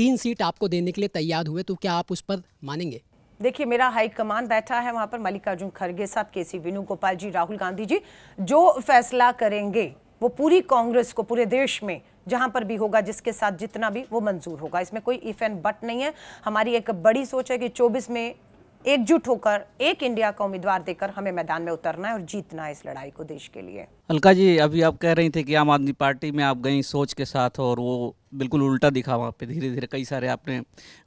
तीन सीट आपको देने के लिए तैयार हुए तो क्या आप उस पर मानेंगे देखिए मेरा हाई कमान बैठा है वहां पर मल्लिकार्जुन खड़गे साहब के सी वेणुगोपाल जी राहुल गांधी जी जो फैसला करेंगे वो पूरी कांग्रेस को पूरे देश में जहां पर भी होगा जिसके साथ जितना भी वो मंजूर होगा इसमें कोई इफ एंड बट नहीं है हमारी एक बड़ी सोच है कि 24 में एकजुट होकर एक इंडिया का उम्मीदवार देकर हमें मैदान में उतरना है और जीतना है इस लड़ाई को देश के लिए अलका जी अभी आप कह रही थी कि आम आदमी पार्टी में आप गई सोच के साथ और वो बिल्कुल उल्टा दिखा वहाँ पे धीरे धीरे कई सारे आपने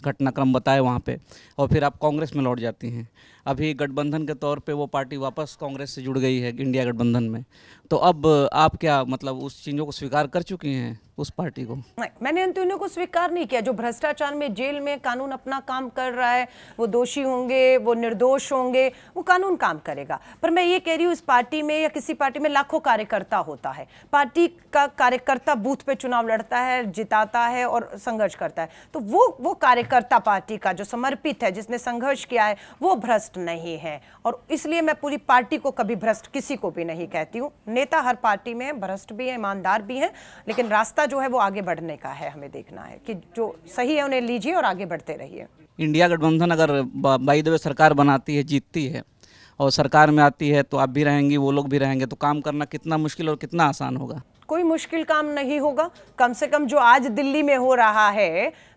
घटनाक्रम बताए वहाँ पे और फिर आप कांग्रेस में लौट जाती हैं अभी गठबंधन के तौर पे वो पार्टी वापस कांग्रेस से जुड़ गई है इंडिया गठबंधन में तो अब आप क्या मतलब उस चीज़ों को स्वीकार कर चुकी हैं उस पार्टी को मैंने इन तीनों को स्वीकार नहीं किया जो भ्रष्टाचार में जेल में कानून अपना काम कर रहा है वो दोषी होंगे वो निर्दोष होंगे वो कानून काम करेगा पर मैं ये कह रही हूँ इस पार्टी में या किसी पार्टी में लाखों का कार्यकर्ता होता है पार्टी का कार्यकर्ता बूथ पे चुनाव लड़ता है जिताता है और संघर्ष करता है तो वो वो कार्यकर्ता पार्टी का जो समर्पित है जिसने संघर्ष किया है वो भ्रष्ट नहीं है और इसलिए मैं पूरी पार्टी को कभी भ्रष्ट किसी को भी नहीं कहती हूँ नेता हर पार्टी में भ्रष्ट भी है ईमानदार भी हैं लेकिन रास्ता जो है वो आगे बढ़ने का है हमें देखना है कि जो सही है उन्हें लीजिए और आगे बढ़ते रहिए इंडिया गठबंधन अगर बाई सरकार बनाती है जीतती है और सरकार में आती है तो आप भी रहेंगी वो लोग भी रहेंगे तो काम करना कितना मुश्किल और कितना आसान होगा कोई मुश्किल काम नहीं होगा कम से कम जो आज दिल्ली में हो रहा है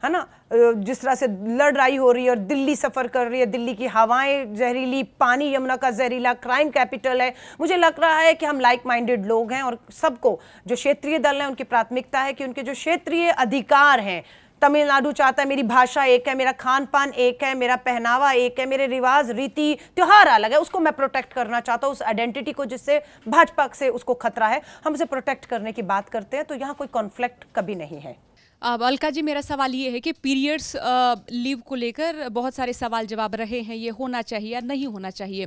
है ना जिस तरह से लड़ाई हो रही है और दिल्ली सफ़र कर रही है दिल्ली की हवाएं जहरीली पानी यमुना का जहरीला क्राइम कैपिटल है मुझे लग रहा है कि हम लाइक माइंडेड लोग हैं और सबको जो क्षेत्रीय दल हैं उनकी प्राथमिकता है कि उनके जो क्षेत्रीय अधिकार हैं तमिलनाडु चाहता है मेरी भाषा एक है मेरा खान पान एक है मेरा पहनावा एक है मेरे रिवाज रीति त्यौहार अलग है उसको मैं प्रोटेक्ट करना चाहता हूँ उस आइडेंटिटी को जिससे भाजपा से उसको खतरा है हम उसे प्रोटेक्ट करने की बात करते हैं तो यहाँ कोई कॉन्फ्लिक्ट कभी नहीं है अब अलका जी मेरा सवाल ये है कि पीरियड्स लीव को लेकर बहुत सारे सवाल जवाब रहे हैं ये होना चाहिए या नहीं होना चाहिए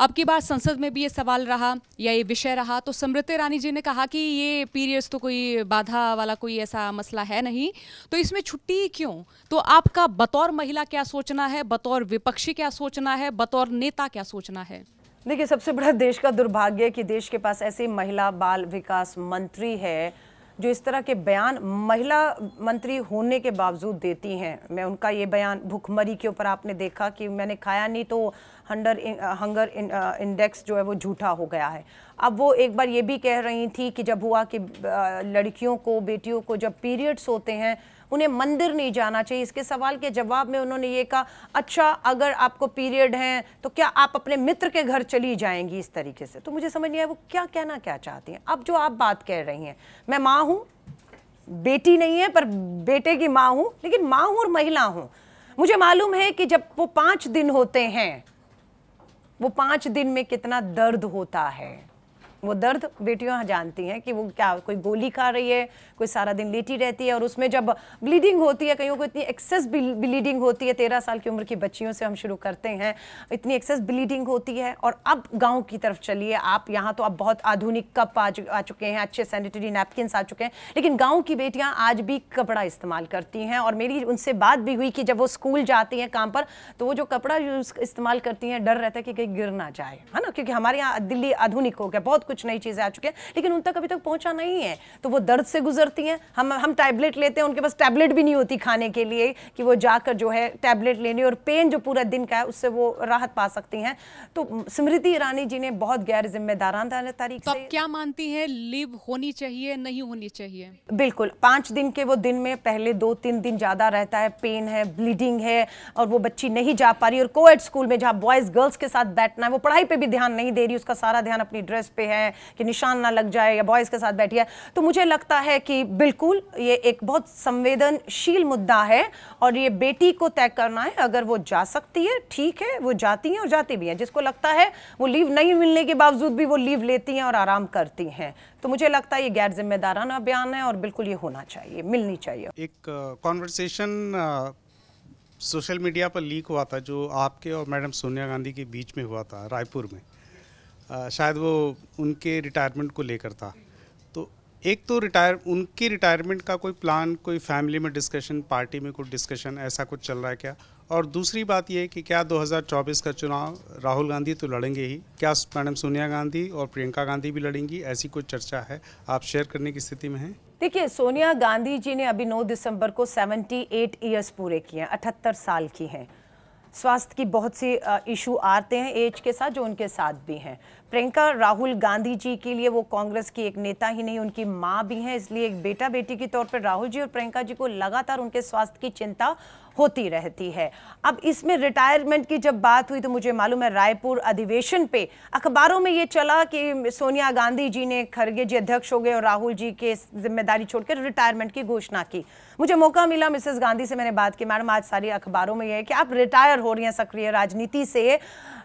अब की बार संसद में भी ये सवाल रहा या ये विषय रहा तो स्मृति ईरानी जी ने कहा कि ये पीरियड्स तो कोई बाधा वाला कोई ऐसा मसला है नहीं तो इसमें छुट्टी क्यों तो आपका बतौर महिला क्या सोचना है बतौर विपक्षी क्या सोचना है बतौर नेता क्या सोचना है देखिए सबसे बड़ा देश का दुर्भाग्य है कि देश के पास ऐसी महिला बाल विकास मंत्री है जो इस तरह के बयान महिला मंत्री होने के बावजूद देती हैं मैं उनका ये बयान भुखमरी के ऊपर आपने देखा कि मैंने खाया नहीं तो हंडर हंगर इंडेक्स जो है वो झूठा हो गया है अब वो एक बार ये भी कह रही थी कि जब हुआ कि लड़कियों को बेटियों को जब पीरियड्स होते हैं उन्हें मंदिर नहीं जाना चाहिए इसके सवाल के जवाब में उन्होंने ये कहा अच्छा अगर आपको पीरियड है तो क्या आप अपने मित्र के घर चली जाएंगी इस तरीके से तो मुझे समझ नहीं आया वो क्या कहना क्या चाहती हैं अब जो आप बात कह रही हैं मैं माँ हूँ बेटी नहीं है पर बेटे की माँ हूँ लेकिन माँ हूँ और महिला हूँ मुझे मालूम है कि जब वो पाँच दिन होते हैं वो पाँच दिन में कितना दर्द होता है वो दर्द बेटियां जानती हैं कि वो क्या कोई गोली खा रही है कोई सारा दिन लेटी रहती है और उसमें जब ब्लीडिंग होती है कईयों को इतनी एक्सेस ब्लीडिंग होती है तेरह साल की उम्र की बच्चियों से हम शुरू करते हैं इतनी एक्सेस ब्लीडिंग होती है और अब गाँव की तरफ चलिए आप यहाँ तो अब बहुत आधुनिक कप आ, आ चुके हैं अच्छे सैनिटरी नैपकिन आ चुके हैं लेकिन गाँव की बेटियाँ आज भी कपड़ा इस्तेमाल करती हैं और मेरी उनसे बात भी हुई कि जब वो स्कूल जाती हैं काम पर तो वो जो कपड़ा यूज इस्तेमाल करती हैं डर रहता है कि कहीं गिर ना जाए है ना क्योंकि हमारे यहाँ दिल्ली आधुनिक हो गया बहुत कुछ नई चीज़ें आ चुकी हैं लेकिन उन तक अभी तक पहुंचा नहीं है तो वो दर्द से गुजरती हैं हम हम टैबलेट लेते हैं उनके पास टैबलेट भी नहीं होती खाने के लिए कि वो जाकर जो है टैबलेट लेने और पेन जो पूरा दिन का है उससे वो राहत पा सकती हैं तो स्मृति ईरानी जी ने बहुत गैर जिम्मेदारान तारीख तो क्या मानती है लीव होनी चाहिए नहीं होनी चाहिए बिल्कुल पांच दिन के वो दिन में पहले दो तीन दिन ज़्यादा रहता है पेन है ब्लीडिंग है और वो बच्ची नहीं जा पा रही और कोएड स्कूल में जहाँ बॉयज़ गर्ल्स के साथ बैठना है वो पढ़ाई पे भी ध्यान नहीं दे रही उसका सारा ध्यान अपनी ड्रेस पे है है कि निशान ना लग जाए या बॉयज़ के साथ बैठी है तो मुझे लगता है कि बिल्कुल ये एक बहुत संवेदनशील मुद्दा है और ये बेटी को तय करना है अगर वो जा सकती है ठीक है वो जाती हैं और जाती भी हैं जिसको लगता है वो लीव नहीं मिलने के बावजूद भी वो लीव लेती हैं और आराम करती हैं तो मुझे लगता है ये गैर जिम्मेदाराना बयान है और बिल्कुल ये होना चाहिए मिलनी चाहिए एक कॉन्वर्सेशन सोशल मीडिया पर लीक हुआ था जो आपके और मैडम सोनिया गांधी के बीच में हुआ था रायपुर में आ, शायद वो उनके रिटायरमेंट को लेकर था तो एक तो रिटायर उनकी रिटायरमेंट का कोई प्लान कोई फैमिली में डिस्कशन पार्टी में कोई डिस्कशन ऐसा कुछ चल रहा है क्या और दूसरी बात यह है कि क्या 2024 का चुनाव राहुल गांधी तो लड़ेंगे ही क्या मैडम सोनिया गांधी और प्रियंका गांधी भी लड़ेंगी ऐसी कोई चर्चा है आप शेयर करने की स्थिति में हैं देखिए सोनिया गांधी जी ने अभी 9 दिसंबर को 78 इयर्स पूरे किए हैं अठहत्तर साल की हैं स्वास्थ्य की बहुत सी इशू आते हैं एज के साथ जो उनके साथ भी हैं प्रियंका राहुल गांधी जी के लिए वो कांग्रेस की एक नेता ही नहीं उनकी माँ भी हैं इसलिए एक बेटा बेटी के तौर पर राहुल जी और प्रियंका जी को लगातार उनके स्वास्थ्य की चिंता होती रहती है अब इसमें रिटायरमेंट की जब बात हुई तो मुझे मालूम है रायपुर अधिवेशन पे अखबारों में ये चला कि सोनिया गांधी जी ने खड़गे जी अध्यक्ष हो गए और राहुल जी के जिम्मेदारी छोड़कर रिटायरमेंट की घोषणा की मुझे मौका मिला मिसेस गांधी से मैंने बात की मैडम आज सारी अखबारों में यह है कि आप रिटायर हो रही हैं सक्रिय राजनीति से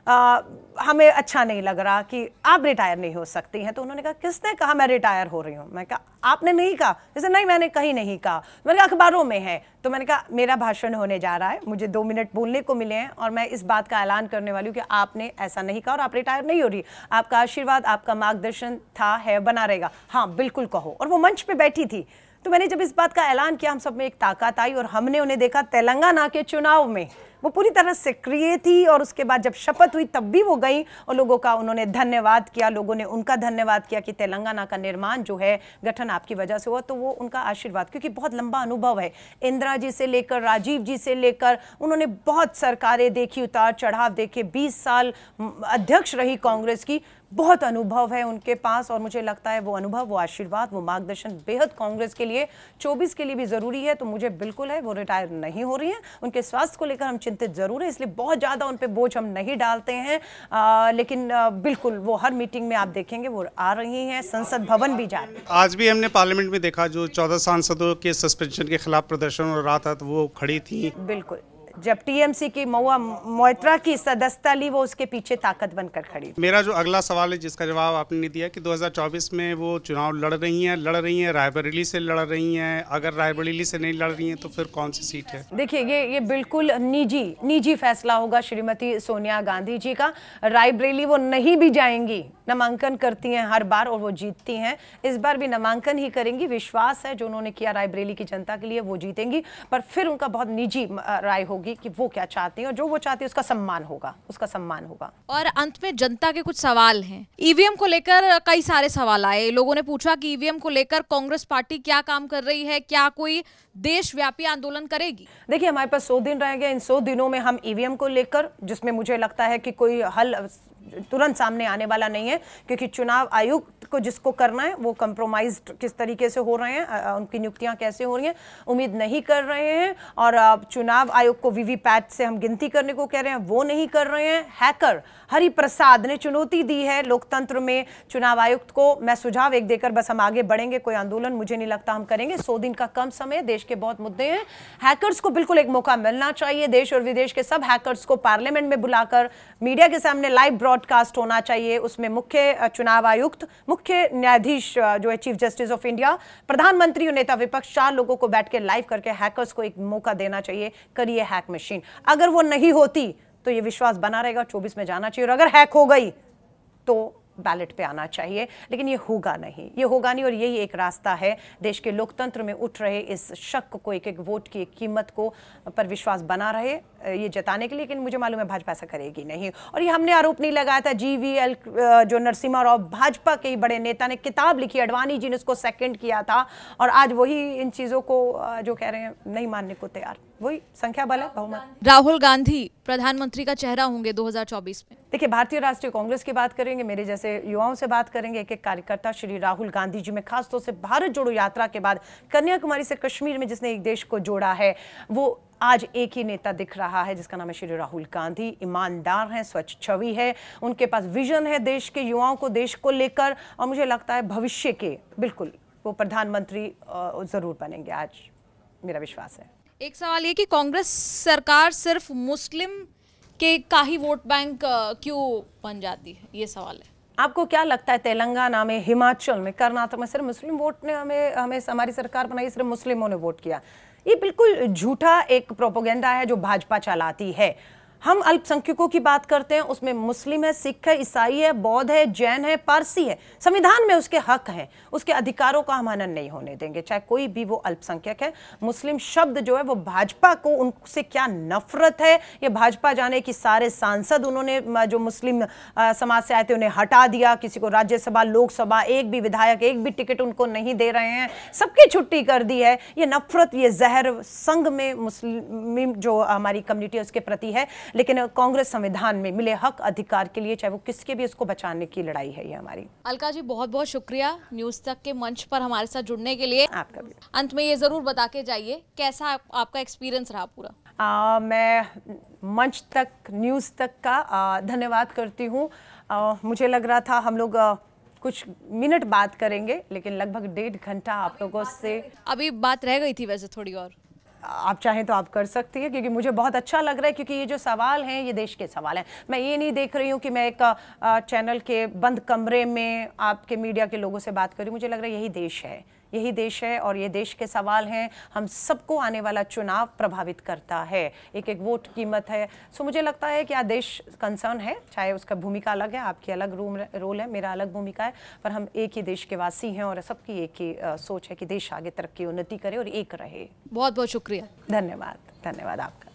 आ, हमें अच्छा नहीं लग रहा कि आप रिटायर नहीं हो सकती हैं तो उन्होंने कहा किसने कहा मैं रिटायर हो रही हूँ मैं कहा आपने नहीं कहा जैसे नहीं मैंने कहीं नहीं कहा मैंने कहा अखबारों में है तो मैंने कहा मेरा भाषण होने जा रहा है मुझे दो मिनट बोलने को मिले हैं और मैं इस बात का ऐलान करने वाली हूँ कि आपने ऐसा नहीं कहा और आप रिटायर नहीं हो रही आपका आशीर्वाद आपका मार्गदर्शन था है बना रहेगा हाँ बिल्कुल कहो और वो मंच पर बैठी थी तो मैंने जब इस बात का ऐलान किया हम सब में एक ताकत आई और हमने उन्हें देखा तेलंगाना के चुनाव में वो पूरी तरह सक्रिय थी और उसके बाद जब शपथ हुई तब भी वो गई और लोगों का उन्होंने धन्यवाद किया लोगों ने उनका धन्यवाद किया कि तेलंगाना का निर्माण जो है गठन आपकी वजह से हुआ तो वो उनका आशीर्वाद क्योंकि बहुत लंबा अनुभव है इंदिरा जी से लेकर राजीव जी से लेकर उन्होंने बहुत सरकारें देखी उतार चढ़ाव देखे बीस साल अध्यक्ष रही कांग्रेस की बहुत अनुभव है उनके पास और मुझे लगता है वो अनुभव वो आशीर्वाद वो मार्गदर्शन बेहद कांग्रेस के लिए 24 के लिए भी ज़रूरी है तो मुझे बिल्कुल है वो रिटायर नहीं हो रही हैं उनके स्वास्थ्य को लेकर हम चिंतित ज़रूर हैं इसलिए बहुत ज़्यादा उन पर बोझ हम नहीं डालते हैं आ, लेकिन आ, बिल्कुल वो हर मीटिंग में आप देखेंगे वो आ रही हैं संसद भवन भी जा आज भी हमने पार्लियामेंट में देखा जो चौदह सांसदों के सस्पेंशन के खिलाफ प्रदर्शन और रात वो खड़ी थी बिल्कुल जब टीएमसी की मऊआ मोहत्रा की सदस्यता ली वो उसके पीछे ताकत बनकर खड़ी मेरा जो अगला सवाल है जिसका जवाब आपने नहीं दिया कि 2024 में वो चुनाव लड़ रही हैं लड़ रही हैं रायबरेली से लड़ रही हैं अगर रायबरेली से नहीं लड़ रही हैं तो फिर कौन सी सीट है देखिए ये ये बिल्कुल निजी निजी फैसला होगा श्रीमती सोनिया गांधी जी का रायबरेली वो नहीं भी जाएंगी नामांकन करती हैं हर बार और वो जीतती हैं इस बार भी नामांकन ही करेंगी विश्वास है जो उन्होंने किया रायबरेली की जनता के लिए वो जीतेंगी पर फिर उनका बहुत निजी राय होगा होगी कि वो क्या चाहती है और जो वो चाहती है उसका सम्मान होगा उसका सम्मान होगा और अंत में जनता के कुछ सवाल हैं ईवीएम e को लेकर कई सारे सवाल आए लोगों ने पूछा कि ईवीएम e को लेकर कांग्रेस पार्टी क्या काम कर रही है क्या कोई देशव्यापी आंदोलन करेगी देखिए हमारे पास सौ दिन रह गए इन सौ दिनों में हम ईवीएम e को लेकर जिसमें मुझे लगता है कि कोई हल तुरंत सामने आने वाला नहीं है क्योंकि चुनाव आयुक्त को जिसको करना है वो कंप्रोमाइज किस तरीके से हो रहे हैं उनकी नियुक्तियां कैसे हो रही हैं उम्मीद नहीं कर रहे हैं और चुनाव आयोग को वीवीपैट से हम गिनती करने को कह रहे हैं वो नहीं कर रहे हैं हैकर हरिप्रसाद ने चुनौती दी है लोकतंत्र में चुनाव आयुक्त को मैं सुझाव एक देकर बस हम आगे बढ़ेंगे कोई आंदोलन मुझे नहीं लगता हम करेंगे सौ दिन का कम समय देश के बहुत मुद्दे हैं हैकर्स को बिल्कुल एक मौका मिलना चाहिए देश और विदेश के सब हैकर्स को पार्लियामेंट में बुलाकर मीडिया के सामने लाइव ब्रॉडकास्ट होना चाहिए उसमें मुख्य चुनाव आयुक्त मुख्य न्यायाधीश जो है चीफ जस्टिस ऑफ इंडिया प्रधानमंत्री और नेता विपक्ष चार लोगों को बैठ के लाइव करके हैकर्स को एक मौका देना चाहिए करिए हैक मशीन अगर वो नहीं होती तो ये विश्वास बना रहेगा चौबीस में जाना चाहिए और अगर हैक हो गई तो बैलेट पे आना चाहिए लेकिन ये होगा नहीं ये होगा नहीं और यही एक रास्ता है देश के लोकतंत्र में उठ रहे इस शक को एक एक वोट की एक कीमत को पर विश्वास बना रहे ये जताने के लिए लेकिन मुझे मालूम है भाजपा ऐसा करेगी नहीं और ये हमने आरोप नहीं लगाया था जी वी एल जो नरसिम्हा राव भाजपा के ही बड़े नेता ने किताब लिखी अडवाणी जी ने उसको सेकेंड किया था और आज वही इन चीज़ों को जो कह रहे हैं नहीं मानने को तैयार वही संख्या बल है बहुमत राहुल गांधी प्रधानमंत्री का चेहरा होंगे 2024 में देखिए भारतीय राष्ट्रीय कांग्रेस की बात करेंगे मेरे जैसे युवाओं से बात करेंगे एक एक कार्यकर्ता श्री राहुल गांधी जी में खासतौर से भारत जोड़ो यात्रा के बाद कन्याकुमारी से कश्मीर में जिसने एक देश को जोड़ा है वो आज एक ही नेता दिख रहा है जिसका नाम है श्री राहुल गांधी ईमानदार हैं स्वच्छ छवि है उनके पास विजन है देश के युवाओं को देश को लेकर और मुझे लगता है भविष्य के बिल्कुल वो प्रधानमंत्री ज़रूर बनेंगे आज मेरा विश्वास है एक सवाल ये कि कांग्रेस सरकार सिर्फ मुस्लिम के का ही वोट बैंक क्यों बन जाती है ये सवाल है आपको क्या लगता है तेलंगाना में हिमाचल में कर्नाटक में सिर्फ मुस्लिम वोट ने हमें हमें हमारी सरकार बनाई सिर्फ मुस्लिमों ने वोट किया ये बिल्कुल झूठा एक प्रोपोगेंडा है जो भाजपा चलाती है हम अल्पसंख्यकों की बात करते हैं उसमें मुस्लिम है सिख है ईसाई है बौद्ध है जैन है पारसी है संविधान में उसके हक हैं उसके अधिकारों का हम हनन नहीं होने देंगे चाहे कोई भी वो अल्पसंख्यक है मुस्लिम शब्द जो है वो भाजपा को उनसे क्या नफरत है ये भाजपा जाने कि सारे सांसद उन्होंने जो मुस्लिम समाज से आए थे उन्हें हटा दिया किसी को राज्यसभा लोकसभा एक भी विधायक एक भी टिकट उनको नहीं दे रहे हैं सबकी छुट्टी कर दी है ये नफरत ये जहर संघ में मुस्लिम जो हमारी कम्युनिटी है उसके प्रति है लेकिन कांग्रेस संविधान में मिले हक अधिकार के लिए चाहे वो किसके भी उसको बचाने की लड़ाई है ये हमारी अलका जी बहुत बहुत शुक्रिया न्यूज तक के मंच पर हमारे साथ जुड़ने के लिए आपका भी अंत में ये जरूर बता के जाइए कैसा आपका एक्सपीरियंस रहा पूरा आ, मैं मंच तक न्यूज़ तक का धन्यवाद करती हूँ मुझे लग रहा था हम लोग कुछ मिनट बात करेंगे लेकिन लगभग डेढ़ घंटा आप लोगों से अभी बात रह गई थी वैसे थोड़ी और आप चाहें तो आप कर सकती है क्योंकि मुझे बहुत अच्छा लग रहा है क्योंकि ये जो सवाल हैं ये देश के सवाल हैं मैं ये नहीं देख रही हूँ कि मैं एक चैनल के बंद कमरे में आपके मीडिया के लोगों से बात करूँ मुझे लग रहा है यही देश है यही देश है और ये देश के सवाल हैं हम सबको आने वाला चुनाव प्रभावित करता है एक एक वोट कीमत है सो मुझे लगता है कि देश कंसर्न है चाहे उसका भूमिका अलग है आपकी अलग रूम रोल है मेरा अलग भूमिका है पर हम एक ही देश के वासी हैं और सबकी एक ही सोच है कि देश आगे तरक्की उन्नति करे और एक रहे बहुत बहुत शुक्रिया धन्यवाद धन्यवाद आपका